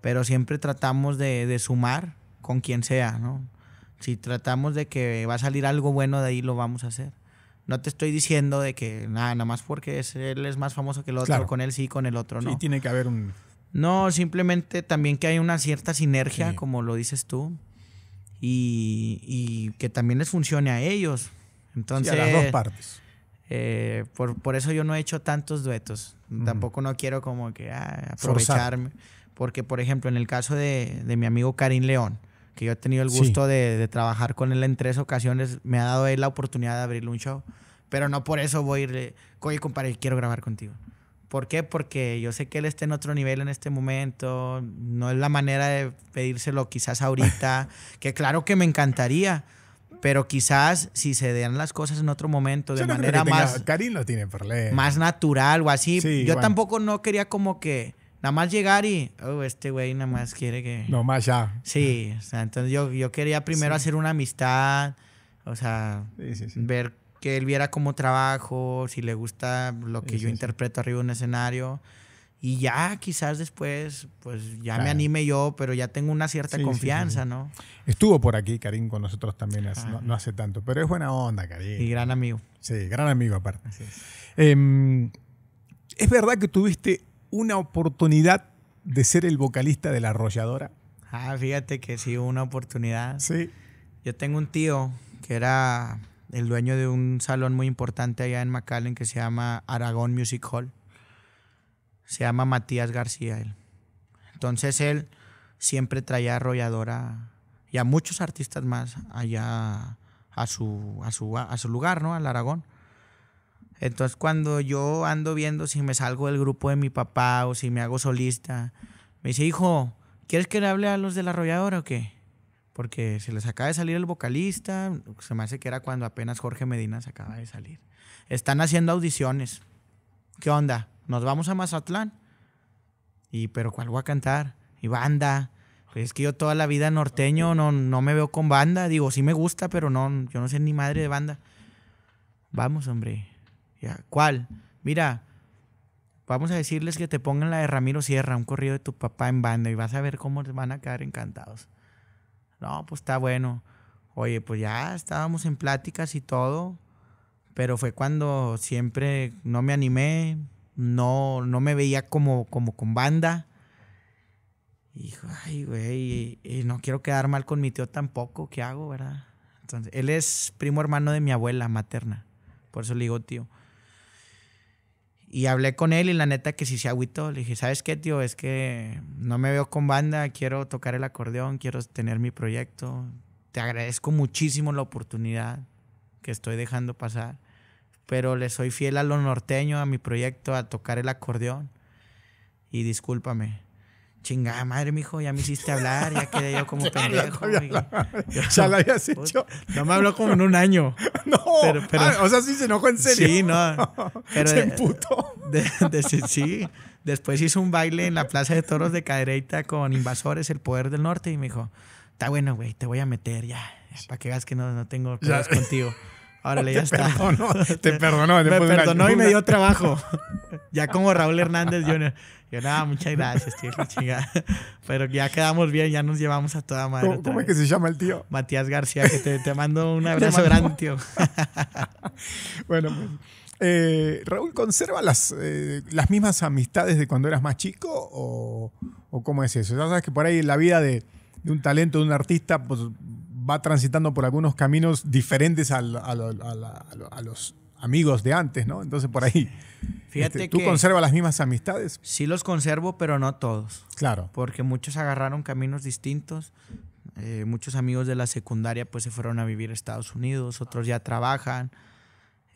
pero siempre tratamos de, de sumar con quien sea, ¿no? Si tratamos de que va a salir algo bueno de ahí, lo vamos a hacer. No te estoy diciendo de que nada, nada más porque él es más famoso que el otro, con él sí, con el otro no. Sí, tiene que haber un... No, simplemente también que hay una cierta sinergia, como lo dices tú, y, que también les funcione a ellos. Entonces, a las dos partes. Eh, por, eso yo no he hecho tantos duetos. Tampoco no quiero como que ah, aprovecharme. Porque, por ejemplo, en el caso de, de mi amigo Karim León, que yo he tenido el gusto de, trabajar con él en tres ocasiones, me ha dado él la oportunidad de abrirle un show. Pero no por eso voy a irle, oye, compadre, quiero grabar contigo. ¿Por qué? Porque yo sé que él está en otro nivel en este momento, no es la manera de pedírselo quizás ahorita, que claro que me encantaría, pero quizás si se dan las cosas en otro momento, de manera más... tiene por Más natural o así. yo tampoco no quería como que Nada más llegar y, oh, este güey nada más quiere que... No más ya. Sí, o sea, entonces yo, quería primero hacer una amistad, o sea, ver que él viera cómo trabajo, si le gusta lo que yo interpreto arriba de un escenario. Y ya quizás después, pues ya me anime yo, pero ya tengo una cierta confianza, ¿no? Estuvo por aquí Karim con nosotros también no, hace tanto, pero es buena onda, Karim. Y gran amigo. Sí, gran amigo aparte. Em, es. verdad que tuviste una oportunidad de ser el vocalista de la arrolladora? Ah, fíjate que sí, una oportunidad. Sí. Yo tengo un tío que era el dueño de un salón muy importante allá en McAllen que se llama Aragón Music Hall. Se llama Matías García él. Entonces él siempre traía arrolladora y a muchos artistas más allá a su, a su, a su lugar, ¿no? Al Aragón. Entonces cuando yo ando viendo si me salgo del grupo de mi papá o si me hago solista, me dice, hijo, ¿quieres que le hable a los de la arrolladora o qué? Porque se les acaba de salir el vocalista, se me hace que era cuando apenas Jorge Medina se acaba de salir. Están haciendo audiciones. ¿Qué onda? ¿Nos vamos a Mazatlán? Y pero ¿cuál voy a cantar? Y banda. es que yo toda la vida norteño no, me veo con banda. Digo, sí me gusta, pero no, yo no sé ni madre de banda. Vamos, hombre. ¿Cuál? Mira, vamos a decirles que te pongan la de Ramiro Sierra, un corrido de tu papá en banda, y vas a ver cómo les van a quedar encantados. No, pues está bueno. Oye, pues ya estábamos en pláticas y todo, pero fue cuando siempre no me animé, no, no me veía como, como con banda. Y ay, güey, y no quiero quedar mal con mi tío tampoco, ¿qué hago, verdad? Entonces, él es primo hermano de mi abuela materna, por eso le digo tío. Y hablé con él y la neta que sí se agüitó. Le dije, ¿sabes qué, tío? Es que no me veo con banda, quiero tocar el acordeón, quiero tener mi proyecto. Te agradezco muchísimo la oportunidad que estoy dejando pasar, pero le soy fiel a lo norteño, a mi proyecto, a tocar el acordeón. Y discúlpame chinga madre, mijo, ya me hiciste hablar, ya quedé yo como pendejo. ya lo habías hecho. No me habló como en un año. No, pero, ah, o sea, sí se enojó en serio. Sí, no. Pero se emputó. De, sí, después hizo un baile en la Plaza de Toros de cadereita con Invasores, El Poder del Norte, y me dijo, está bueno, güey, te voy a meter ya, para que veas que no, no tengo problemas contigo. Órale, oh, ya está. Perdonó, te perdonó. me perdonó y me dio trabajo. ya como Raúl Hernández Jr. Yo, nada, muchas gracias, tío, chingada. Pero ya quedamos bien, ya nos llevamos a toda madre. ¿Cómo, es que se llama el tío? Matías García, que te, mando un abrazo grande, tío. bueno, pues, eh, Raúl, ¿conserva las, eh, las mismas amistades de cuando eras más chico? ¿O, cómo es eso? Ya sabes que por ahí la vida de, de un talento, de un artista, pues va transitando por algunos caminos diferentes a los amigos de antes, ¿no? Entonces por ahí. Este, Fíjate ¿Tú conservas las mismas amistades? Sí los conservo, pero no todos. Claro. Porque muchos agarraron caminos distintos. Eh, muchos amigos de la secundaria pues se fueron a vivir a Estados Unidos, otros ya trabajan.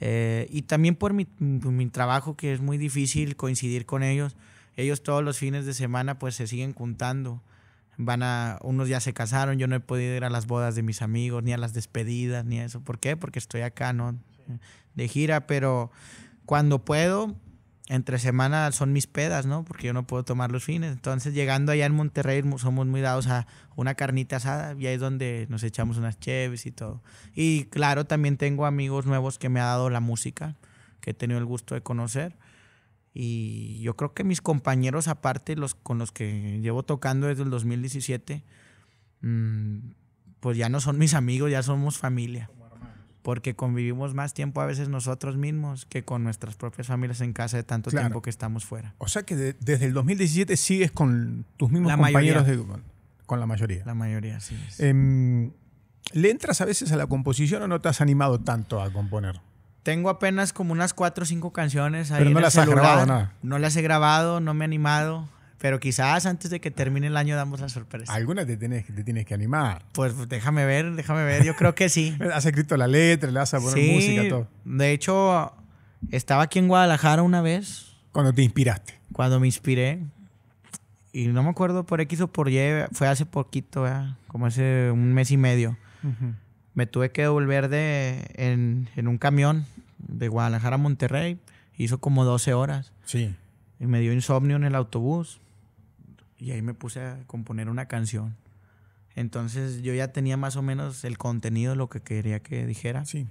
Eh, y también por mi, mi, trabajo que es muy difícil coincidir con ellos. Ellos todos los fines de semana pues se siguen juntando van a, unos ya se casaron, yo no he podido ir a las bodas de mis amigos, ni a las despedidas, ni a eso. ¿Por qué? Porque estoy acá, ¿no? De gira, pero cuando puedo, entre semana son mis pedas, ¿no? Porque yo no puedo tomar los fines. Entonces, llegando allá en Monterrey, somos muy dados a una carnita asada y ahí es donde nos echamos unas cheves y todo. Y claro, también tengo amigos nuevos que me ha dado la música, que he tenido el gusto de conocer. Y yo creo que mis compañeros, aparte, los con los que llevo tocando desde el 2017, mm, pues ya no son mis amigos, ya somos familia. Porque convivimos más tiempo a veces nosotros mismos que con nuestras propias familias en casa de tanto tiempo que estamos fuera. O sea que desde el 2017 sigues con tus mismos compañeros con la mayoría. La mayoría, sí. Em, ¿Le entras a veces a la composición o no te has animado tanto a componer? Tengo apenas como unas cuatro o cinco canciones ahí. Pero no las he grabado nada. No las he grabado, no me he animado. Pero quizás antes de que termine el año damos la sorpresa. Algunas te tienes, que animar. Pues, pues déjame ver, déjame ver. Yo creo que sí. has escrito la letra, le vas a poner música, todo. De hecho, estaba aquí en Guadalajara una vez. Cuando te inspiraste. Cuando me inspiré. Y no me acuerdo por X o por Y, fue hace poquito, como hace un mes y medio me tuve que volver de, en, un camión de Guadalajara a Monterrey. Hizo como 12 horas. Sí. Y me dio insomnio en el autobús. Y ahí me puse a componer una canción. Entonces yo ya tenía más o menos el contenido lo que quería que dijera. Sí.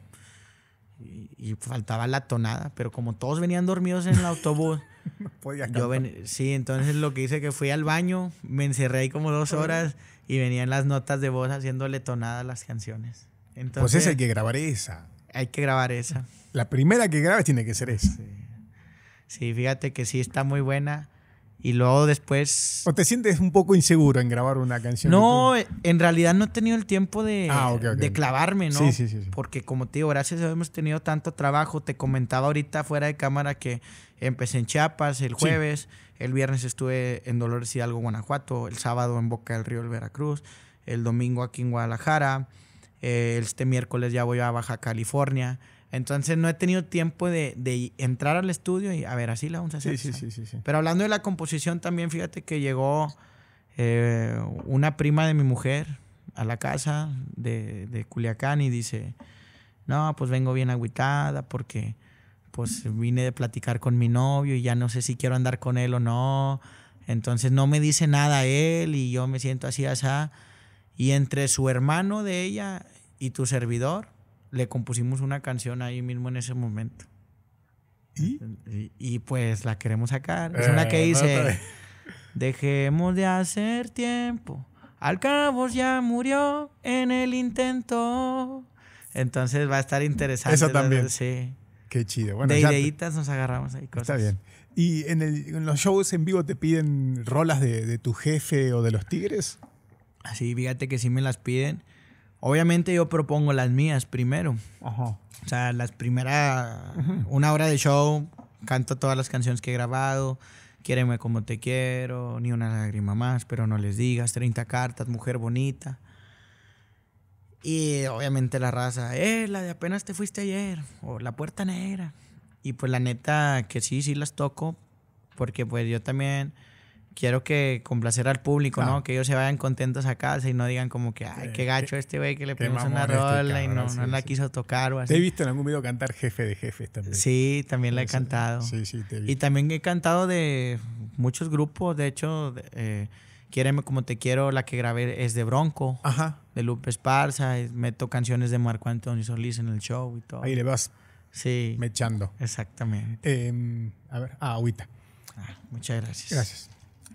Y, faltaba la tonada, pero como todos venían dormidos en el autobús, yo sí, entonces lo que hice que fui al baño, me encerré ahí como dos horas y venían las notas de voz haciéndole tonada a las canciones. Pues Entonces, pues hay que grabar esa. Hay que grabar esa. La primera que grabes tiene que ser esa. Sí. fíjate que sí está muy buena. Y luego después... ¿O te sientes un poco inseguro en grabar una canción? No, eh, en realidad no he tenido el tiempo de, ah, de clavarme, ¿no? Sí, sí, sí, Porque como te digo, gracias a Dios hemos tenido tanto trabajo. Te comentaba ahorita fuera de cámara que empecé en Chiapas el jueves, el viernes estuve en Dolores Hidalgo, Guanajuato, el sábado en Boca del Río, el Veracruz, el domingo aquí en Guadalajara. Eh, este miércoles ya voy a Baja California. Entonces no he tenido tiempo de, entrar al estudio y a ver, así la vamos a hacer. Pero hablando de la composición también, fíjate que llegó eh, una prima de mi mujer a la casa de, Culiacán y dice, no, pues vengo bien agüitada porque pues vine de platicar con mi novio y ya no sé si quiero andar con él o no. Entonces no me dice nada él y yo me siento así, así. Y entre su hermano de ella y tu servidor, le compusimos una canción ahí mismo en ese momento. ¿Y? Y, pues la queremos sacar. Es una que eh, dice, dejemos de hacer tiempo. Al cabo ya murió en el intento. Entonces va a estar interesante. Eso también. Sí. Qué chido. Bueno, de ideitas nos agarramos ahí cosas. Está bien. ¿Y en, los shows en vivo te piden rolas de, de tu jefe o de los tigres? Así, fíjate que sí me las piden. Obviamente yo propongo las mías primero. Ajá. O sea, las primeras, una hora de show, canto todas las canciones que he grabado. Quiereme como te quiero, ni una lágrima más, pero no les digas. 30 cartas, mujer bonita. Y obviamente la raza, eh, la de apenas te fuiste ayer, o la puerta negra. Y pues la neta que sí, sí las toco, porque pues yo también quiero que complacer al público, ¿no? Que ellos se vayan contentos a casa y no digan como que, ay, qué gacho este güey que le pusimos una rola y no, la quiso tocar o así. Te he visto en algún video cantar Jefe de Jefes también. Sí, también la he cantado. Sí, sí, te he visto. Y también he cantado de muchos grupos, de hecho, eh, como te quiero, la que grabé es de Bronco, Ajá. de Lupe Esparza, meto canciones de Marco Antonio Solís en el show y todo. Ahí le vas. Sí. Mechando. Exactamente. Em, a ver, ah, agüita. Ah, muchas gracias. Gracias.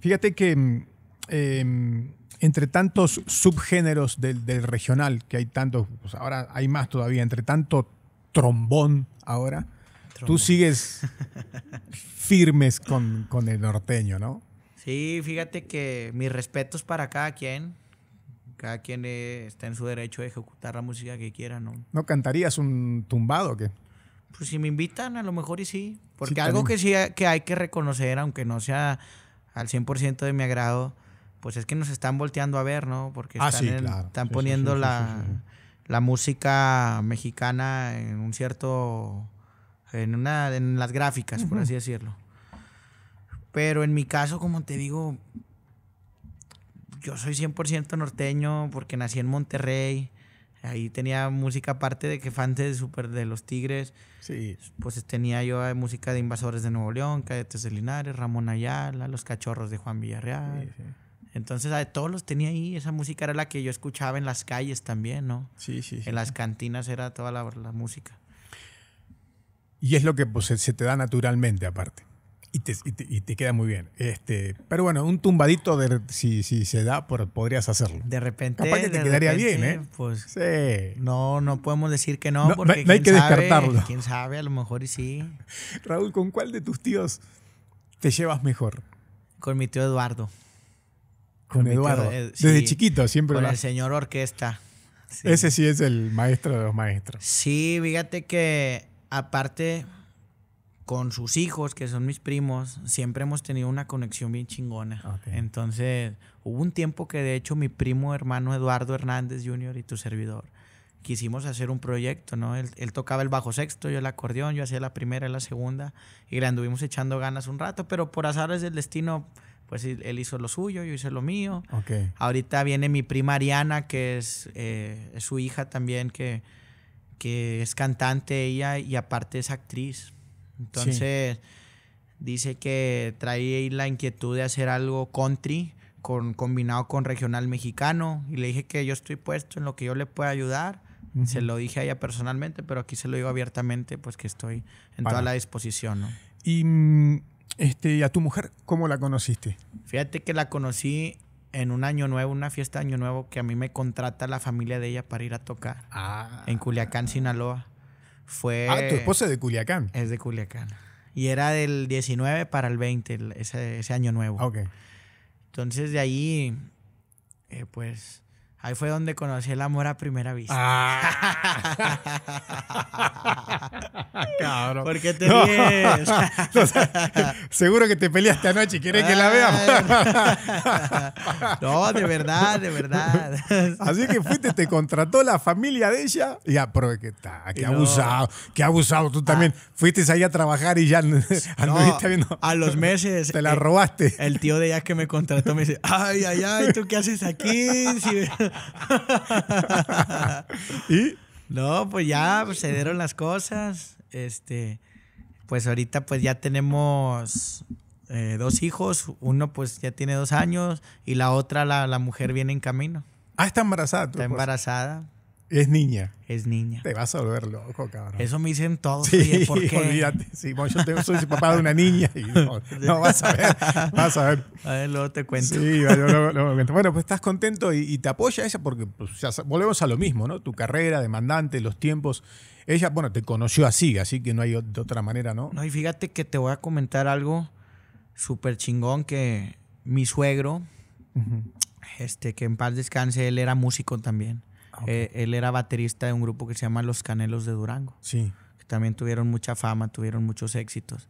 Fíjate que mm, em, entre tantos subgéneros del, regional, que hay tantos, pues ahora hay más todavía, entre tanto trombón ahora, tú sigues firmes con, el norteño, ¿no? Sí, fíjate que mis respetos para cada quien cada quien eh, está en su derecho de ejecutar la música que quiera, ¿no? ¿No cantarías un tumbado o qué? Pues si me invitan, a lo mejor y sí. Porque algo que sí que hay que reconocer, aunque no sea al 100% de mi agrado, pues es que nos están volteando a ver, ¿no? Porque están, poniendo la, música mexicana en un cierto. en, una, en las gráficas, por así decirlo. Pero en mi caso, como te digo, yo soy 100% norteño porque nací en Monterrey. Ahí tenía música aparte de que fans de super de los Tigres. Pues tenía yo eh, música de Invasores de Nuevo León, Cadetes de Linares, Ramón Ayala, Los Cachorros de Juan Villarreal. Entonces, de ah, todos los tenía ahí. Esa música era la que yo escuchaba en las calles también, ¿no? Sí, sí. En las cantinas era toda la, música. Y es lo que pues, se te da naturalmente aparte y te, queda muy bien. Este, pero bueno, un tumbadito, de, si, si se da, podrías hacerlo. De repente. Capaz te quedaría bien, ¿eh? Pues. Sí. No, no podemos decir que no. no porque hay que descartarlo. Quién sabe, a lo mejor y sí. Raúl, ¿con cuál de tus tíos te llevas mejor? Con mi tío Eduardo. Con, Eduardo. Desde chiquito siempre. Con el señor orquesta. Ese sí es el maestro de los maestros. Sí, fíjate que aparte con sus hijos, que son mis primos, siempre hemos tenido una conexión bien chingona. Ah, Entonces, hubo un tiempo que de hecho mi primo hermano Eduardo Hernández Jr. y tu servidor quisimos hacer un proyecto, ¿no? Él, tocaba el bajo sexto, yo el acordeón, yo hacía la primera, y la segunda, y le anduvimos echando ganas un rato, pero por azares del destino, pues él hizo lo suyo, yo hice lo mío. Ahorita viene mi prima Ariana, que eh, es, su hija también, que, que es cantante ella y aparte es actriz. Entonces, dice que trae la inquietud de hacer algo country con, combinado con regional mexicano. Y le dije que yo estoy puesto en lo que yo le pueda ayudar. Se lo dije a ella personalmente, pero aquí se lo digo abiertamente, pues que estoy en toda la disposición. Y este, a tu mujer, ¿cómo la conociste? Fíjate que la conocí en un año nuevo, una fiesta de año nuevo, que a mí me contrata la familia de ella para ir a tocar ah. en Culiacán, Sinaloa ah, tu esposa es de Culiacán. Es de Culiacán. Y era del 19 para el 20, ese, año nuevo. Ok. Entonces de ahí, eh, pues Ahí fue donde conocí el amor a primera vista. Ah. Cabrón. ¿Por qué te ríes? seguro que te peleaste anoche y quieres que la vea. no, de verdad, de verdad. Así que fuiste, te contrató la familia de ella. Ya, ah, pero que está, que abusado, que abusado. Tú también ah. fuiste ahí a trabajar y ya anduviste viendo. A los meses. Te la eh, robaste. El, tío de ella que me contrató me dice: Ay, ay, ay, ¿tú qué haces aquí? ¿Y? No, pues ya pues, se dieron las cosas. Este, pues ahorita pues ya tenemos eh, dos hijos. Uno pues ya tiene dos años y la otra, la, mujer viene en camino. Ah, está embarazada. Está embarazada. Es niña. Es niña. Te vas a volver loco, cabrón. Eso me dicen todos. Sí, olvídate. yo tengo, soy papá de una niña y no, vas a ver. Vas a ver. A ver, luego te cuento. Sí, luego, cuento. Bueno, pues estás contento y, te apoya ella porque pues, volvemos a lo mismo, ¿no? Tu carrera, demandante, los tiempos. Ella, bueno, te conoció así, así que no hay de otra manera, ¿no? No, y fíjate que te voy a comentar algo súper chingón que mi suegro, este, que en paz descanse, él era músico también. Eh, él era baterista de un grupo que se llama Los Canelos de Durango. Sí. Que también tuvieron mucha fama, tuvieron muchos éxitos.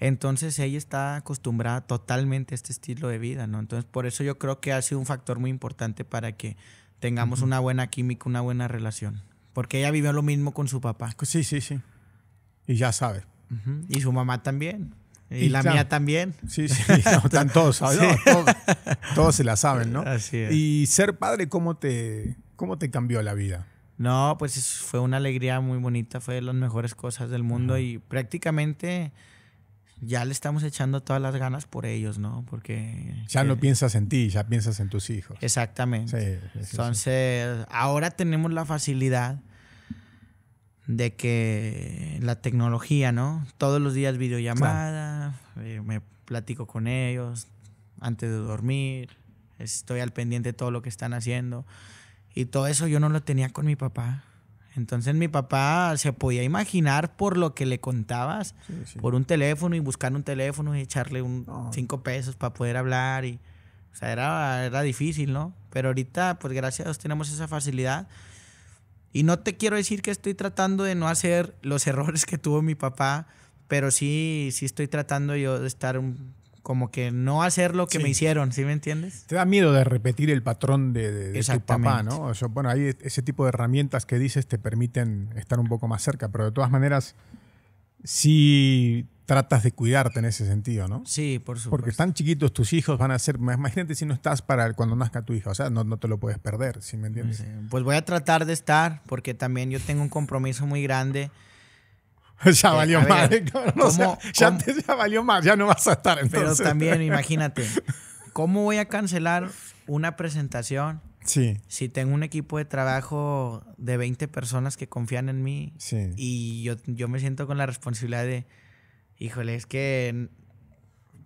Entonces ella está acostumbrada totalmente a este estilo de vida, ¿no? Entonces por eso yo creo que ha sido un factor muy importante para que tengamos una buena química, una buena relación. Porque ella vivió lo mismo con su papá. Pues sí, sí, sí. Y ya sabe. Y su mamá también. Y, la mía también. Sí, sí, todos, todos, todos, se la saben, ¿no? Así es. Y ser padre, ¿cómo te, ¿Cómo te cambió la vida? No, pues fue una alegría muy bonita, fue de las mejores cosas del mundo y prácticamente ya le estamos echando todas las ganas por ellos, ¿no? Porque... Ya no eh, piensas en ti, ya piensas en tus hijos. Exactamente. Entonces, ahora tenemos la facilidad de que la tecnología, ¿no? Todos los días videollamada, eh, me platico con ellos antes de dormir, estoy al pendiente de todo lo que están haciendo. Y todo eso yo no lo tenía con mi papá. Entonces mi papá se podía imaginar por lo que le contabas, por un teléfono y buscar un teléfono y echarle un cinco pesos para poder hablar y, o sea, era, difícil, ¿no? Pero ahorita, pues gracias a Dios tenemos esa facilidad. Y no te quiero decir que estoy tratando de no hacer los errores que tuvo mi papá, pero sí, sí estoy tratando yo de estar un como que no hacer lo que me hicieron, ¿sí me entiendes? Te da miedo de repetir el patrón de, de, tu papá, ¿no? bueno, ahí ese tipo de herramientas que dices te permiten estar un poco más cerca, pero de todas maneras sí tratas de cuidarte en ese sentido, ¿no? Sí, por supuesto. Porque están chiquitos tus hijos, van a ser, imagínate si no estás para cuando nazca tu hijo. o sea, no, te lo puedes perder, ¿sí me entiendes? Pues voy a tratar de estar, porque también yo tengo un compromiso muy grande ya valió ya, ya, valió ya no vas a estar entonces. Pero también, imagínate, ¿cómo voy a cancelar una presentación? Sí. Si tengo un equipo de trabajo de 20 personas que confían en mí y yo, me siento con la responsabilidad de, híjole, es que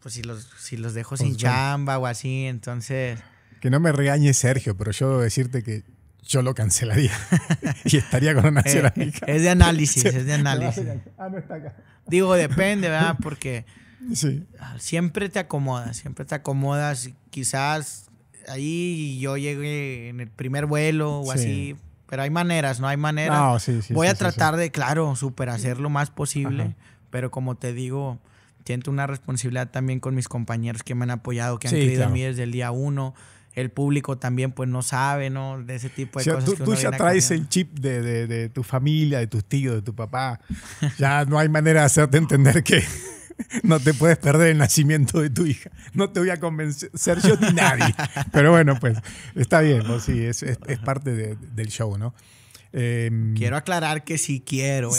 pues si los, si los dejo sin pues chamba o así, entonces... Que no me regañe Sergio, pero yo debo decirte que yo lo cancelaría y estaría con una nación eh, Es de análisis, es de análisis. Ah, no está acá. Digo, depende, ¿verdad? Porque ah, siempre te acomodas, siempre te acomodas. Quizás ahí yo llegué en el primer vuelo o así, pero hay maneras, ¿no? Hay maneras. Voy a tratar de, claro, super hacer lo más posible, pero como te digo, siento una responsabilidad también con mis compañeros que me han apoyado, que han querido a mí desde el día uno el público también pues no sabe, ¿no? De ese tipo de cosas. Tú, tú ya traes el chip de, de, tu familia, de tus tíos, de tu papá. Ya no hay manera de hacerte entender que no te puedes perder el nacimiento de tu hija. No te voy a convencer yo ni nadie. Pero bueno, pues está bien, pues Sí, es, es, es parte de, del show, ¿no? quiero em, aclarar que sí eh, quiero.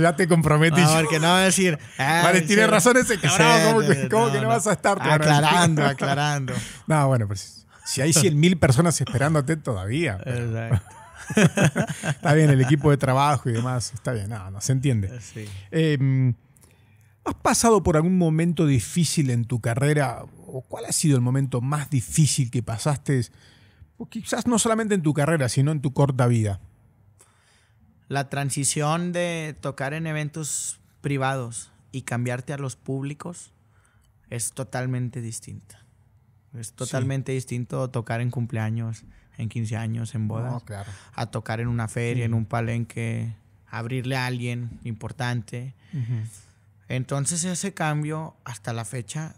ya te comprometí. No, porque no va a decir. vale, tiene razón que, cómo no, que no, vas a estar? Aclarando, aclarando. No, bueno, pues si hay 100 mil personas esperándote todavía. Exacto. está bien, el equipo de trabajo y demás. Está bien, no, no se entiende. Eh, em, ¿Has pasado por algún momento difícil en tu carrera? ¿O cuál ha sido el momento más difícil que pasaste? quizás no solamente en tu carrera, sino en tu corta vida? La transición de tocar en eventos privados y cambiarte a los públicos es totalmente distinta. Es totalmente distinto tocar en cumpleaños, en 15 años, en bodas, a tocar en una feria, en un palenque, abrirle a alguien importante. Entonces ese cambio hasta la fecha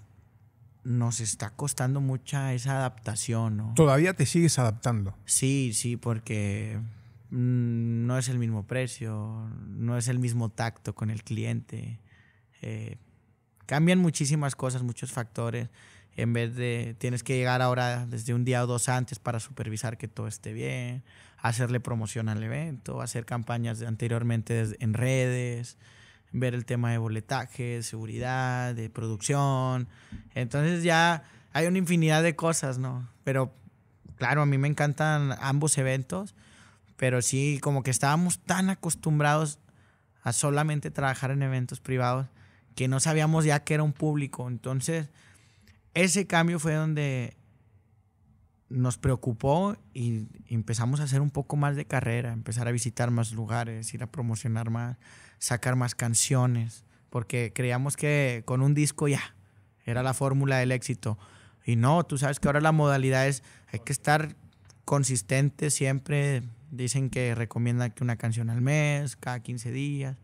nos está costando mucha esa adaptación. Todavía te sigues adaptando. Sí, sí, porque mm, no es el mismo precio, no es el mismo tacto con el cliente. Eh, cambian muchísimas cosas, muchos factores. En vez de, tienes que llegar ahora desde un día o dos antes para supervisar que todo esté bien, hacerle promoción al evento, hacer campañas anteriormente en redes ver el tema de boletaje, seguridad, de producción. Entonces ya hay una infinidad de cosas, ¿no? Pero claro, a mí me encantan ambos eventos, pero sí, como que estábamos tan acostumbrados a solamente trabajar en eventos privados que no sabíamos ya que era un público. Entonces, ese cambio fue donde nos preocupó y empezamos a hacer un poco más de carrera, empezar a visitar más lugares, ir a promocionar más sacar más canciones, porque creíamos que con un disco ya era la fórmula del éxito. Y no, tú sabes que ahora la modalidad es, hay que estar consistente siempre. Dicen que recomiendan que una canción al mes, cada 15 días.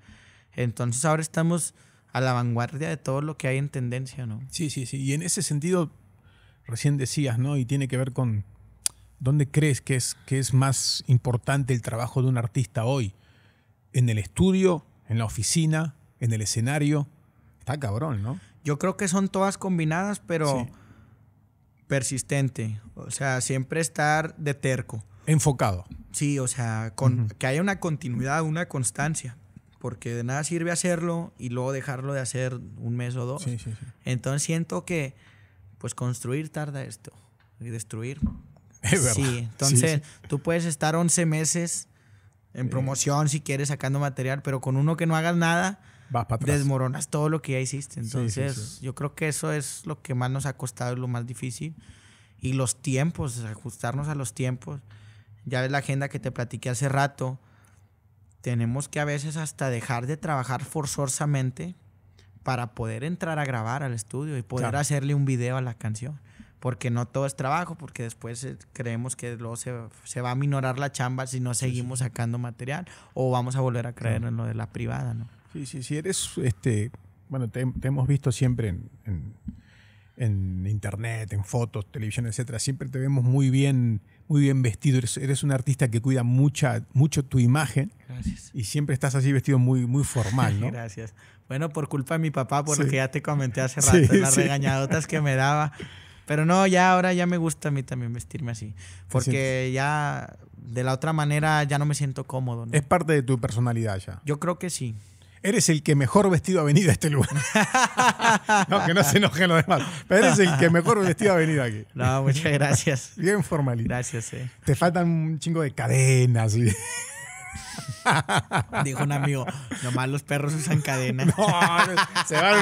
Entonces ahora estamos a la vanguardia de todo lo que hay en tendencia, ¿no? Sí, sí, sí. Y en ese sentido, recién decías, ¿no? Y tiene que ver con dónde crees que es, que es más importante el trabajo de un artista hoy. ¿En el estudio en la oficina, en el escenario. Está cabrón, ¿no? Yo creo que son todas combinadas, pero persistente. O sea, siempre estar de terco. Enfocado. Sí, o sea, con, que haya una continuidad, una constancia. Porque de nada sirve hacerlo y luego dejarlo de hacer un mes o dos. Sí, sí, Entonces siento que, pues construir tarda esto. Y destruir. Es verdad. Sí, entonces tú puedes estar 11 meses en promoción si quieres, sacando material, pero con uno que no hagas nada, desmoronas todo lo que ya hiciste. Entonces, yo creo que eso es lo que más nos ha costado y lo más difícil. Y los tiempos, ajustarnos a los tiempos. Ya ves la agenda que te platiqué hace rato. Tenemos que a veces hasta dejar de trabajar forzosamente para poder entrar a grabar al estudio y poder hacerle un video a la canción porque no todo es trabajo, porque después eh, creemos que luego se, va a minorar la chamba si no seguimos sacando material o vamos a volver a creer en lo de la privada, ¿no? Sí, sí, sí, eres, este, bueno, te, hemos visto siempre en, internet, en fotos, televisión, etcétera, siempre te vemos muy bien, muy bien vestido, eres, un artista que cuida mucha, mucho tu imagen Gracias. y siempre estás así vestido muy, muy formal, Gracias. Bueno, por culpa de mi papá, por lo que ya te comenté hace rato, las regañadotas que me daba. Pero no, ya ahora ya me gusta a mí también vestirme así. Porque ya de la otra manera ya no me siento cómodo. Es parte de tu personalidad ya. Yo creo que sí. Eres el que mejor vestido ha venido a este lugar. no, que no se enojen los demás. Pero eres el que mejor vestido ha venido aquí. No, muchas gracias. Bien formalito. Gracias, eh. Te faltan un chingo de cadenas. Dijo un amigo, nomás los perros usan cadena. se va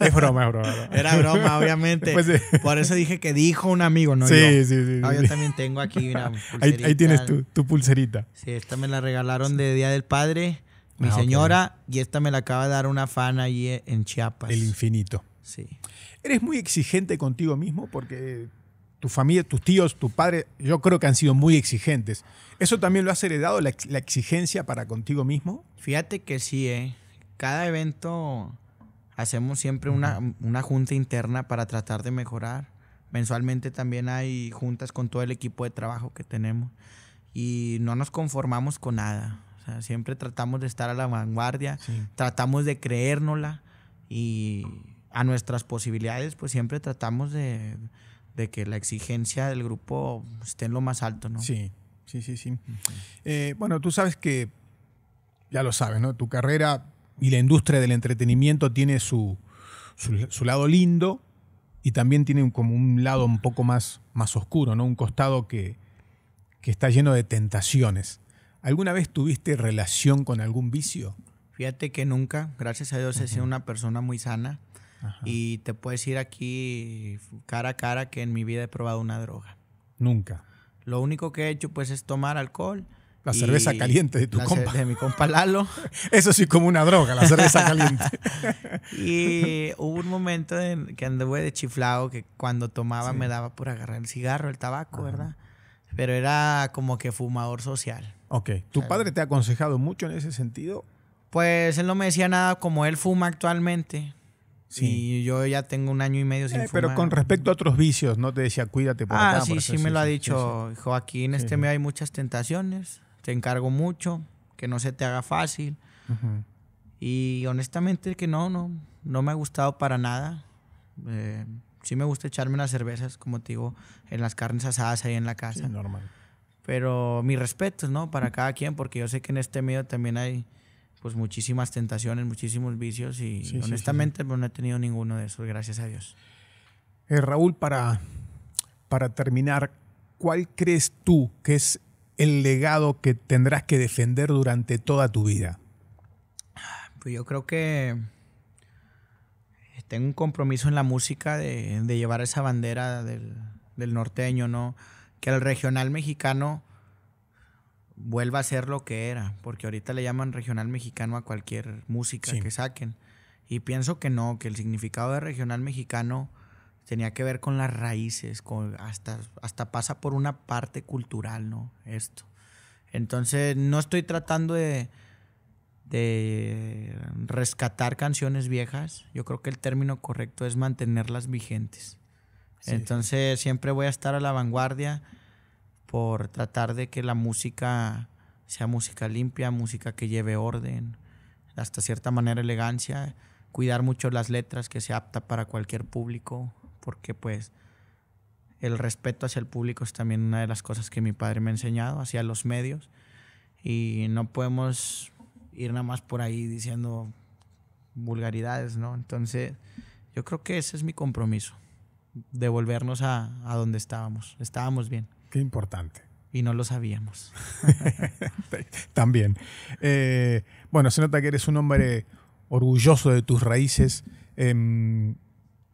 es broma, es broma. Era broma, obviamente. Pues Por eso dije que dijo un amigo, ¿no? yo. sí, sí. también tengo aquí una ahí, tienes tu, pulserita. Sí, esta me la regalaron de Día del Padre, mi ah, señora, y esta me la acaba de dar una fan allí e, en Chiapas. El infinito. Sí. Eres muy exigente contigo mismo porque tu familia, tus tíos, tu padre, yo creo que han sido muy exigentes. ¿Eso también lo has heredado, la, exigencia para contigo mismo? Fíjate que sí, ¿eh? Cada evento hacemos siempre una, una, junta interna para tratar de mejorar. Mensualmente también hay juntas con todo el equipo de trabajo que tenemos y no nos conformamos con nada. siempre tratamos de estar a la vanguardia, tratamos de creérnosla y a nuestras posibilidades, pues siempre tratamos de, de que la exigencia del grupo esté en lo más alto, ¿no? Sí sí, sí, sí. Eh, bueno, tú sabes que, ya lo sabes, ¿no? Tu carrera y la industria del entretenimiento tiene su, lado lindo y también tiene como un lado un poco más, más oscuro, ¿no? Un costado que, que está lleno de tentaciones. ¿Alguna vez tuviste relación con algún vicio? Fíjate que nunca, gracias a Dios, he sido una persona muy sana. Y te puedo decir aquí cara a cara que en mi vida he probado una droga. Nunca. Lo único que he hecho pues es tomar alcohol. La cerveza caliente de tu compa. De mi compa Lalo. Eso sí, como una droga, la cerveza caliente. y hubo un momento en que anduve de chiflado que cuando tomaba me daba por agarrar el cigarro, el tabaco, ¿verdad? Pero era como que fumador social. Ok. ¿Tu padre te ha aconsejado mucho en ese sentido? Pues él no me decía nada como él fuma actualmente. Sí. yo ya tengo un año y medio sin eh, fumar. Pero con respecto a otros vicios, ¿no? Te decía, cuídate por Ah, sí, sí, me lo ha dicho. Joaquín, en Joaquín, este medio hay muchas tentaciones. Te encargo mucho. Que no se te haga fácil. Y honestamente que no, no. No me ha gustado para nada. Eh, sí me gusta echarme unas cervezas, como te digo, en las carnes asadas ahí en la casa. normal. Pero mis respetos, ¿no? Para cada quien, porque yo sé que en este medio también hay pues muchísimas tentaciones, muchísimos vicios y honestamente pues, no he tenido ninguno de esos, gracias a Dios. Eh, Raúl, para, para terminar, ¿cuál crees tú que es el legado que tendrás que defender durante toda tu vida? Pues yo creo que tengo un compromiso en la música de, de llevar esa bandera del, del norteño, ¿no? Que el regional mexicano vuelva a ser lo que era, porque ahorita le llaman regional mexicano a cualquier música que saquen. Y pienso que no, que el significado de regional mexicano tenía que ver con las raíces, con hasta, hasta pasa por una parte cultural, ¿no? Esto. Entonces, no estoy tratando de, rescatar canciones viejas. Yo creo que el término correcto es mantenerlas vigentes. Entonces, siempre voy a estar a la vanguardia por tratar de que la música sea música limpia, música que lleve orden, hasta cierta manera elegancia, cuidar mucho las letras, que sea apta para cualquier público, porque pues el respeto hacia el público es también una de las cosas que mi padre me ha enseñado, hacia los medios, y no podemos ir nada más por ahí diciendo vulgaridades, ¿no? Entonces, yo creo que ese es mi compromiso, devolvernos a donde estábamos, estábamos bien. Qué importante. Y no lo sabíamos. También. Eh, bueno, se nota que eres un hombre orgulloso de tus raíces. Em,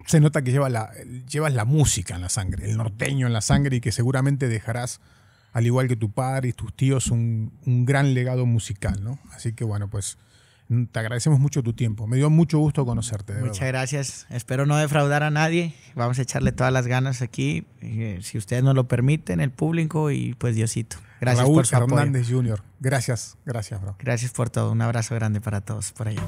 se nota que llevas la música en la sangre, el norteño en la sangre y que seguramente dejarás, al igual que tu padre y tus tíos, un, un gran legado musical, ¿no? Así que bueno, pues te agradecemos mucho tu tiempo. Me dio mucho gusto conocerte. Muchas gracias. Espero no defraudar a nadie. Vamos a echarle todas las ganas aquí, eh, si ustedes nos lo permiten, el público y pues Diosito. Gracias por su Hernández Fernández Jr. Gracias, gracias, bro. Gracias por todo. Un abrazo grande para todos por allá.